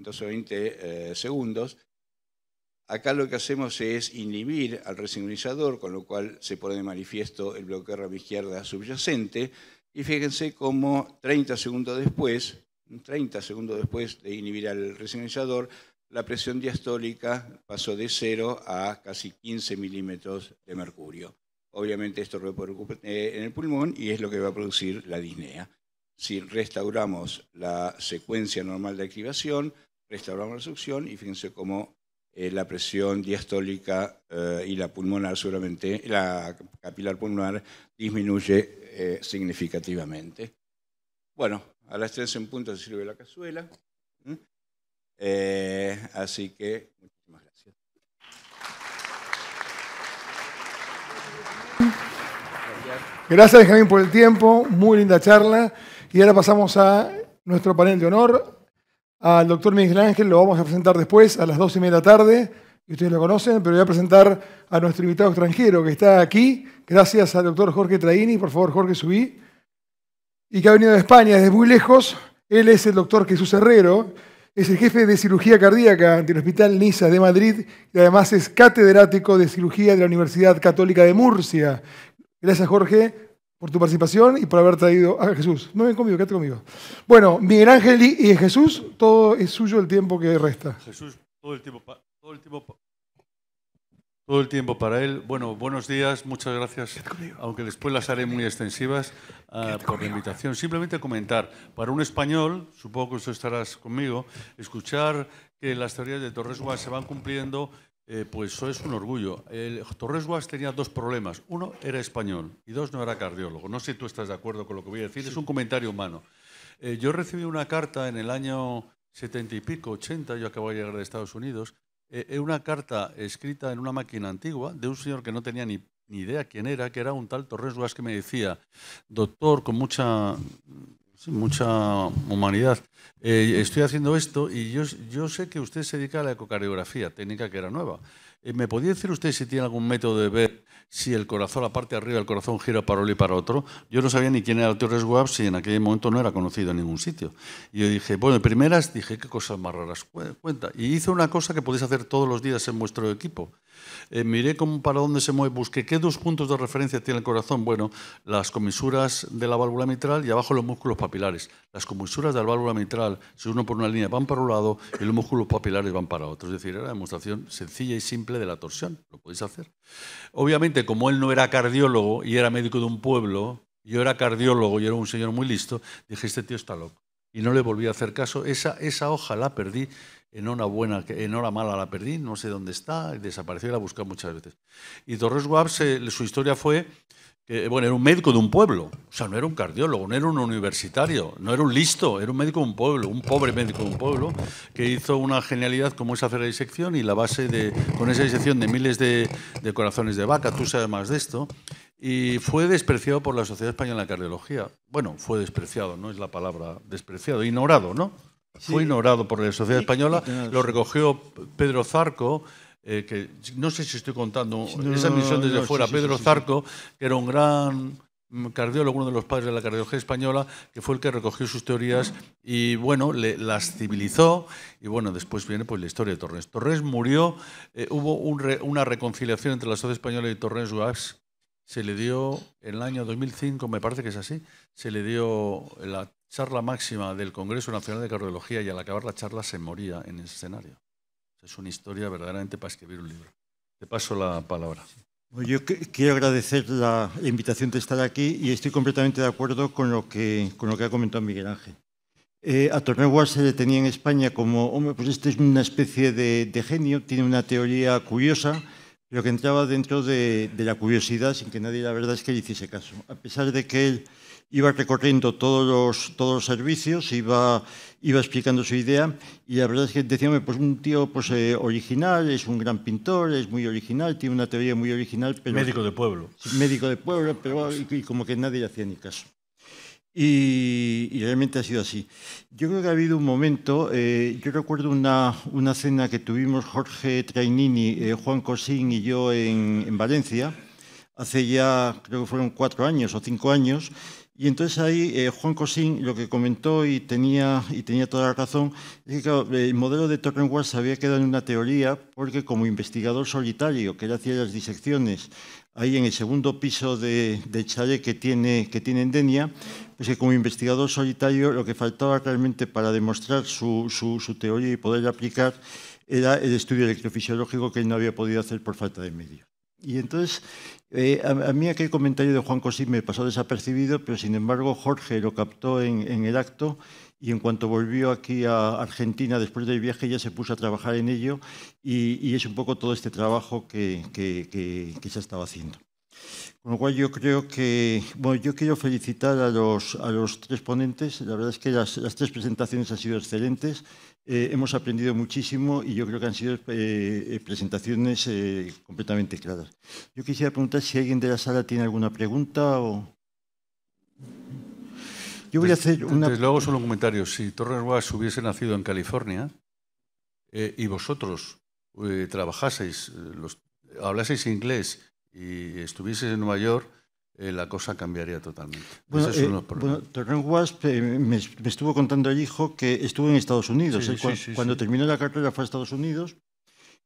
D: o 20 eh, segundos. Acá lo que hacemos es inhibir al resignalizador, con lo cual se pone de manifiesto el bloqueo rama izquierda subyacente. Y fíjense cómo 30 segundos después, 30 segundos después de inhibir al resignalizador, la presión diastólica pasó de 0 a casi 15 milímetros de mercurio. Obviamente esto repercute eh, en el pulmón y es lo que va a producir la disnea. Si restauramos la secuencia normal de activación, restauramos la succión y fíjense cómo eh, la presión diastólica eh, y la pulmonar seguramente, la capilar pulmonar disminuye eh, significativamente. Bueno, a las en punto se sirve la cazuela. así que muchísimas gracias.
A: Gracias, Benjamín, por el tiempo. Muy linda charla. Y ahora pasamos a nuestro panel de honor, al doctor Miguel Ángel, lo vamos a presentar después a las 12 y media de la tarde, y ustedes lo conocen, pero voy a presentar a nuestro invitado extranjero que está aquí, gracias al doctor Jorge Traini, por favor Jorge, subí, y que ha venido de España desde muy lejos. Él es el doctor Jesús Herrero, es el jefe de cirugía cardíaca del Hospital Niza de Madrid y además es catedrático de cirugía de la Universidad Católica de Murcia. Gracias Jorge por tu participación y por haber traído a Jesús. No ven conmigo, quédate conmigo. Bueno, Miguel Ángel y Jesús, todo es suyo el tiempo que resta.
E: Jesús, todo el tiempo, todo el tiempo, todo el tiempo para él. Bueno, buenos días, muchas gracias, aunque después las haré muy extensivas ah, por invitación. Simplemente comentar, para un español, supongo que estarás conmigo, escuchar que las teorías de Torres Guas se van cumpliendo eh, pues eso es un orgullo. El Torres Guas tenía dos problemas. Uno era español y dos no era cardiólogo. No sé si tú estás de acuerdo con lo que voy a decir, es un comentario humano. Eh, yo recibí una carta en el año setenta y pico, 80, yo acabo de llegar de Estados Unidos, eh, una carta escrita en una máquina antigua de un señor que no tenía ni, ni idea quién era, que era un tal Torres Guas que me decía, doctor, con mucha mucha humanidad. Eh, estoy haciendo esto y yo, yo sé que usted se dedica a la ecocardiografía, técnica que era nueva. Eh, ¿Me podía decir usted si tiene algún método de ver si el corazón, la parte de arriba del corazón gira para un y para otro? Yo no sabía ni quién era Torres Webb si en aquel momento no era conocido en ningún sitio. Y yo dije, bueno, de primeras dije, qué cosas más raras cuenta. Y hice una cosa que podéis hacer todos los días en vuestro equipo. Eh, miré cómo, para dónde se mueve, busqué qué dos puntos de referencia tiene el corazón. Bueno, las comisuras de la válvula mitral y abajo los músculos papilares. Las comisuras de la válvula mitral, si uno por una línea van para un lado y los músculos papilares van para otro. Es decir, era una demostración sencilla y simple de la torsión. Lo podéis hacer. Obviamente, como él no era cardiólogo y era médico de un pueblo, yo era cardiólogo y era un señor muy listo, dije, este tío está loco. Y no le volví a hacer caso. Esa, esa hoja la perdí, en hora, buena, en hora mala la perdí, no sé dónde está, desapareció y la busqué muchas veces. Y Torres Guap, su historia fue bueno, era un médico de un pueblo, o sea, no era un cardiólogo, no era un universitario, no era un listo, era un médico de un pueblo, un pobre médico de un pueblo, que hizo una genialidad como es hacer la disección y la base de, con esa disección de miles de, corazones de vaca, tú sabes más de esto, y fue despreciado por la Sociedad Española de Cardiología. Bueno, fue despreciado, no es la palabra despreciado, ignorado, ¿no? Fue ignorado por la Sociedad Española, lo recogió Pedro Zarco eh, que no sé si estoy contando esa misión desde fuera, Pedro Zarco, que era un gran cardiólogo, uno de los padres de la cardiología española, que fue el que recogió sus teorías y, bueno, las civilizó. Y, bueno, después viene pues, la historia de Torres. Torres murió, eh, hubo una reconciliación entre la sociedad española y Torres Guas. Se le dio, en el año 2005, me parece que es así, se le dio la charla máxima del Congreso Nacional de Cardiología y al acabar la charla se moría en el escenario. Es una historia verdaderamente para escribir un libro. Te paso la palabra.
F: Yo quiero agradecer la invitación de estar aquí y estoy completamente de acuerdo con lo que, con lo que ha comentado Miguel Ángel. Eh, a War se le tenía en España como, hombre, pues este es una especie de, genio, tiene una teoría curiosa, pero que entraba dentro de, la curiosidad sin que nadie, la verdad, es que le hiciese caso. A pesar de que él iba recorriendo todos los, todos los servicios, iba, iba explicando su idea y la verdad es que decía, pues un tío pues, eh, original, es un gran pintor, es muy original, tiene una teoría muy original. médico de pueblo. Médico de pueblo, pero y, como que nadie le hacía ni caso. Y, realmente ha sido así. Yo creo que ha habido un momento, eh, yo recuerdo una, una, cena que tuvimos Jorge Trainini, eh, Juan Cosín y yo en, en Valencia, hace ya creo que fueron cuatro años o cinco años, y entonces ahí eh, Juan Cosín lo que comentó y tenía, y tenía toda la razón es que el modelo de Torrenwall se había quedado en una teoría porque como investigador solitario que él hacía las disecciones ahí en el segundo piso de, de Chale que tiene, que tiene Endenia, pues que como investigador solitario lo que faltaba realmente para demostrar su, teoría y poderla aplicar era el estudio electrofisiológico que él no había podido hacer por falta de medios. Y entonces eh, a, mí aquel comentario de Juan Cosí me pasó desapercibido, pero sin embargo Jorge lo captó en, el acto y en cuanto volvió aquí a Argentina después del viaje ya se puso a trabajar en ello y, es un poco todo este trabajo que, se ha estado haciendo. Con lo cual yo creo que, bueno, yo quiero felicitar a los, tres ponentes, la verdad es que las tres presentaciones han sido excelentes, eh, hemos aprendido muchísimo y yo creo que han sido eh, eh, presentaciones completamente claras. Yo quisiera preguntar si alguien de la sala tiene alguna pregunta o... Yo voy a hacer una... luego solo un comentario. Si Torres Guas
E: hubiese nacido en California y vosotros trabajaseis, los, hablaseis inglés y estuvieseis en Nueva York, eh, la cosa cambiaría
F: totalmente. Bueno, eh, Wasp eh, me, estuvo contando el hijo que estuvo en Estados Unidos. cuando terminó la carrera fue a Estados Unidos.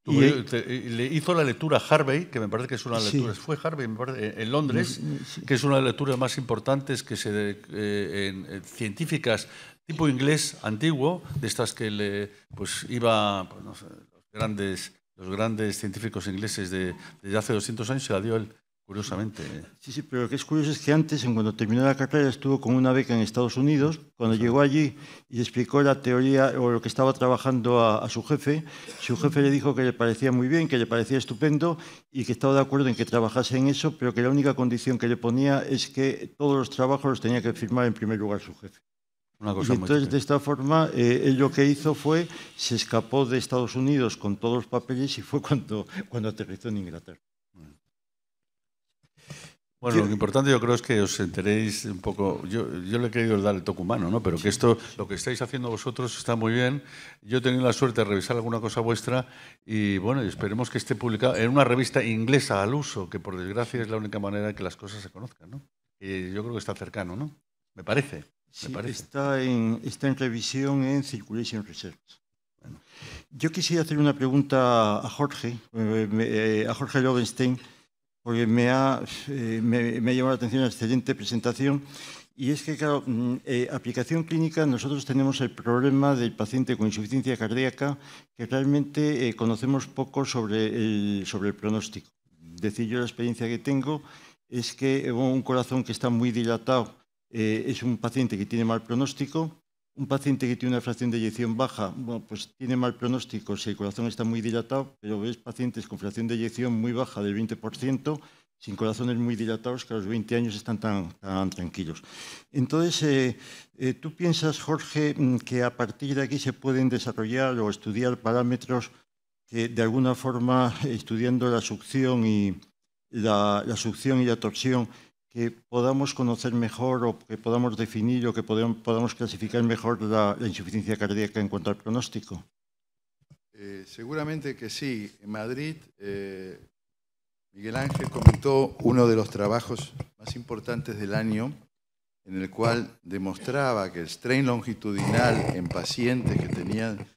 F: Y, le
E: hizo la lectura Harvey, que me parece que es una lectura, fue Harvey, en Londres, que es una de las lecturas más importantes que se, en, científicas tipo inglés antiguo, de estas que le, pues iba pues, los, grandes, los grandes científicos ingleses de, desde hace 200 años, se la dio él. Curiosamente.
F: Sí, sí, pero lo que es curioso es que antes, en cuando terminó la carrera, estuvo con una beca en Estados Unidos. Cuando llegó allí y explicó la teoría o lo que estaba trabajando a, su jefe, su jefe le dijo que le parecía muy bien, que le parecía estupendo y que estaba de acuerdo en que trabajase en eso, pero que la única condición que le ponía es que todos los trabajos los tenía que firmar en primer lugar su jefe. Una cosa entonces, de esta forma, eh, él lo que hizo fue, se escapó de Estados Unidos con todos los papeles y fue cuando, cuando aterrizó en Inglaterra.
E: Bueno, lo importante yo creo es que os enteréis un poco, yo, le he querido dar el toque humano, ¿no? pero que esto, lo que estáis haciendo vosotros está muy bien. Yo he tenido la suerte de revisar alguna cosa vuestra y bueno, esperemos que esté publicado en una revista inglesa al uso, que por desgracia es la única manera que las cosas se conozcan. ¿no? yo creo que está cercano, ¿no? Me parece.
F: sí, Está, en, está en revisión en Circulation Research. Yo quisiera hacer una pregunta a Jorge, eh, eh, a Jorge Lodenstein porque me ha, eh, me, ha llamado la atención la excelente presentación. Y es que, claro, mm, eh, aplicación clínica, nosotros tenemos el problema del paciente con insuficiencia cardíaca, que realmente eh, conocemos poco sobre el, sobre el pronóstico. Decir yo la experiencia que tengo es que un corazón que está muy dilatado es un paciente que tiene mal pronóstico, un paciente que tiene una fracción de eyección baja, bueno, pues tiene mal pronóstico si el corazón está muy dilatado, pero ves pacientes con fracción de eyección muy baja del 20%, sin corazones muy dilatados, que a los 20 años están tan, tranquilos. Entonces, eh, eh, ¿tú piensas, Jorge, mm, que a partir de aquí se pueden desarrollar o estudiar parámetros que, de alguna forma, estudiando la succión y la, la succión y la torsión, que podamos conocer mejor o que podamos definir o que podamos, clasificar mejor la, insuficiencia cardíaca en cuanto al pronóstico?
C: Eh, seguramente que sí. En Madrid, eh, Miguel Ángel comentó uno de los trabajos más importantes del año, en el cual demostraba que el strain longitudinal en pacientes que tenían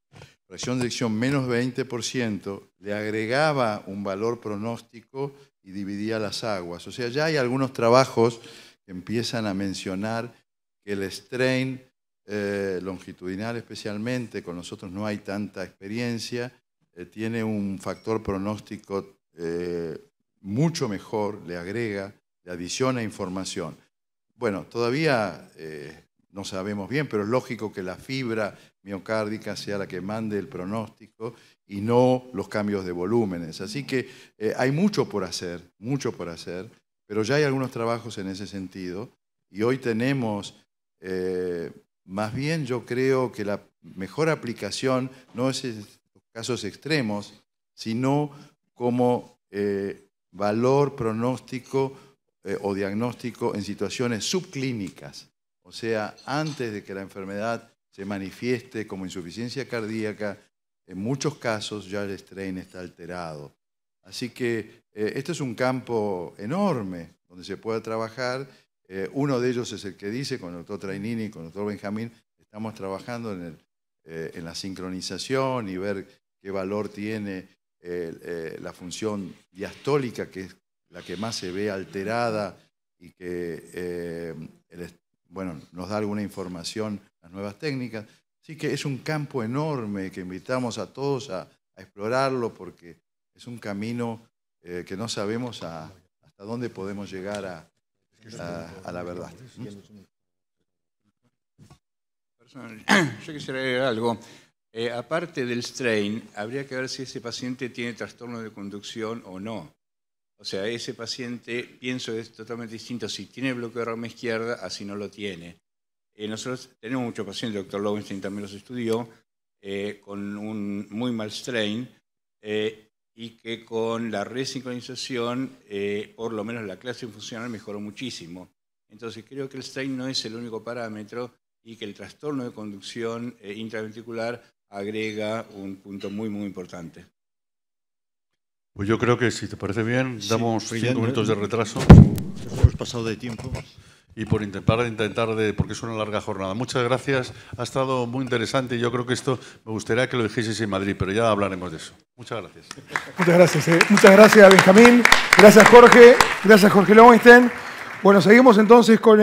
C: presión de acción menos 20% le agregaba un valor pronóstico y dividía las aguas. O sea, ya hay algunos trabajos que empiezan a mencionar que el strain eh, longitudinal especialmente, con nosotros no hay tanta experiencia, eh, tiene un factor pronóstico eh, mucho mejor, le agrega, le adiciona información. Bueno, todavía no sabemos bien, pero es lógico que la fibra miocárdica sea la que mande el pronóstico y no los cambios de volúmenes. Así que eh, hay mucho por hacer, mucho por hacer, pero ya hay algunos trabajos en ese sentido y hoy tenemos, eh, más bien yo creo que la mejor aplicación no es en casos extremos, sino como eh, valor pronóstico o diagnóstico en situaciones subclínicas, o sea, antes de que la enfermedad se manifieste como insuficiencia cardíaca, en muchos casos ya el strain está alterado. Así que eh, este es un campo enorme donde se puede trabajar. Eh, uno de ellos es el que dice, con el doctor Trainini y con el doctor Benjamín, estamos trabajando eh, en, la sincronización y ver qué valor tiene la función diastólica, que es la que más se ve alterada y que bueno, nos da alguna información las nuevas técnicas. Así que es un campo enorme que invitamos a todos a, explorarlo porque es un camino eh, que no sabemos hasta dónde podemos llegar a, la verdad.
D: Yo quisiera leer algo. Eh, aparte del strain, habría que ver si ese paciente tiene trastorno de conducción o no. O sea, ese paciente, pienso, es totalmente distinto si tiene bloqueo de rama izquierda así no lo tiene. Eh, nosotros tenemos muchos pacientes, el doctor Lowenstein también los estudió, eh, con un muy mal strain eh, y que con la resincronización, por lo menos la clase funcional mejoró muchísimo. Entonces creo que el strain no es el único parámetro y que el trastorno de conducción intraventricular agrega un punto muy, muy importante.
E: Pues yo creo que si te parece bien, damos minutos de retraso. Hemos pasado de tiempo y por intentar intentar de porque es una larga jornada. Muchas gracias, ha estado muy interesante y yo creo que esto me gustaría que lo dijeseis en Madrid, pero ya hablaremos de eso. Muchas gracias.
A: Muchas gracias, eh. muchas gracias Benjamín, gracias Jorge, gracias Jorge León. Bueno, seguimos entonces con el...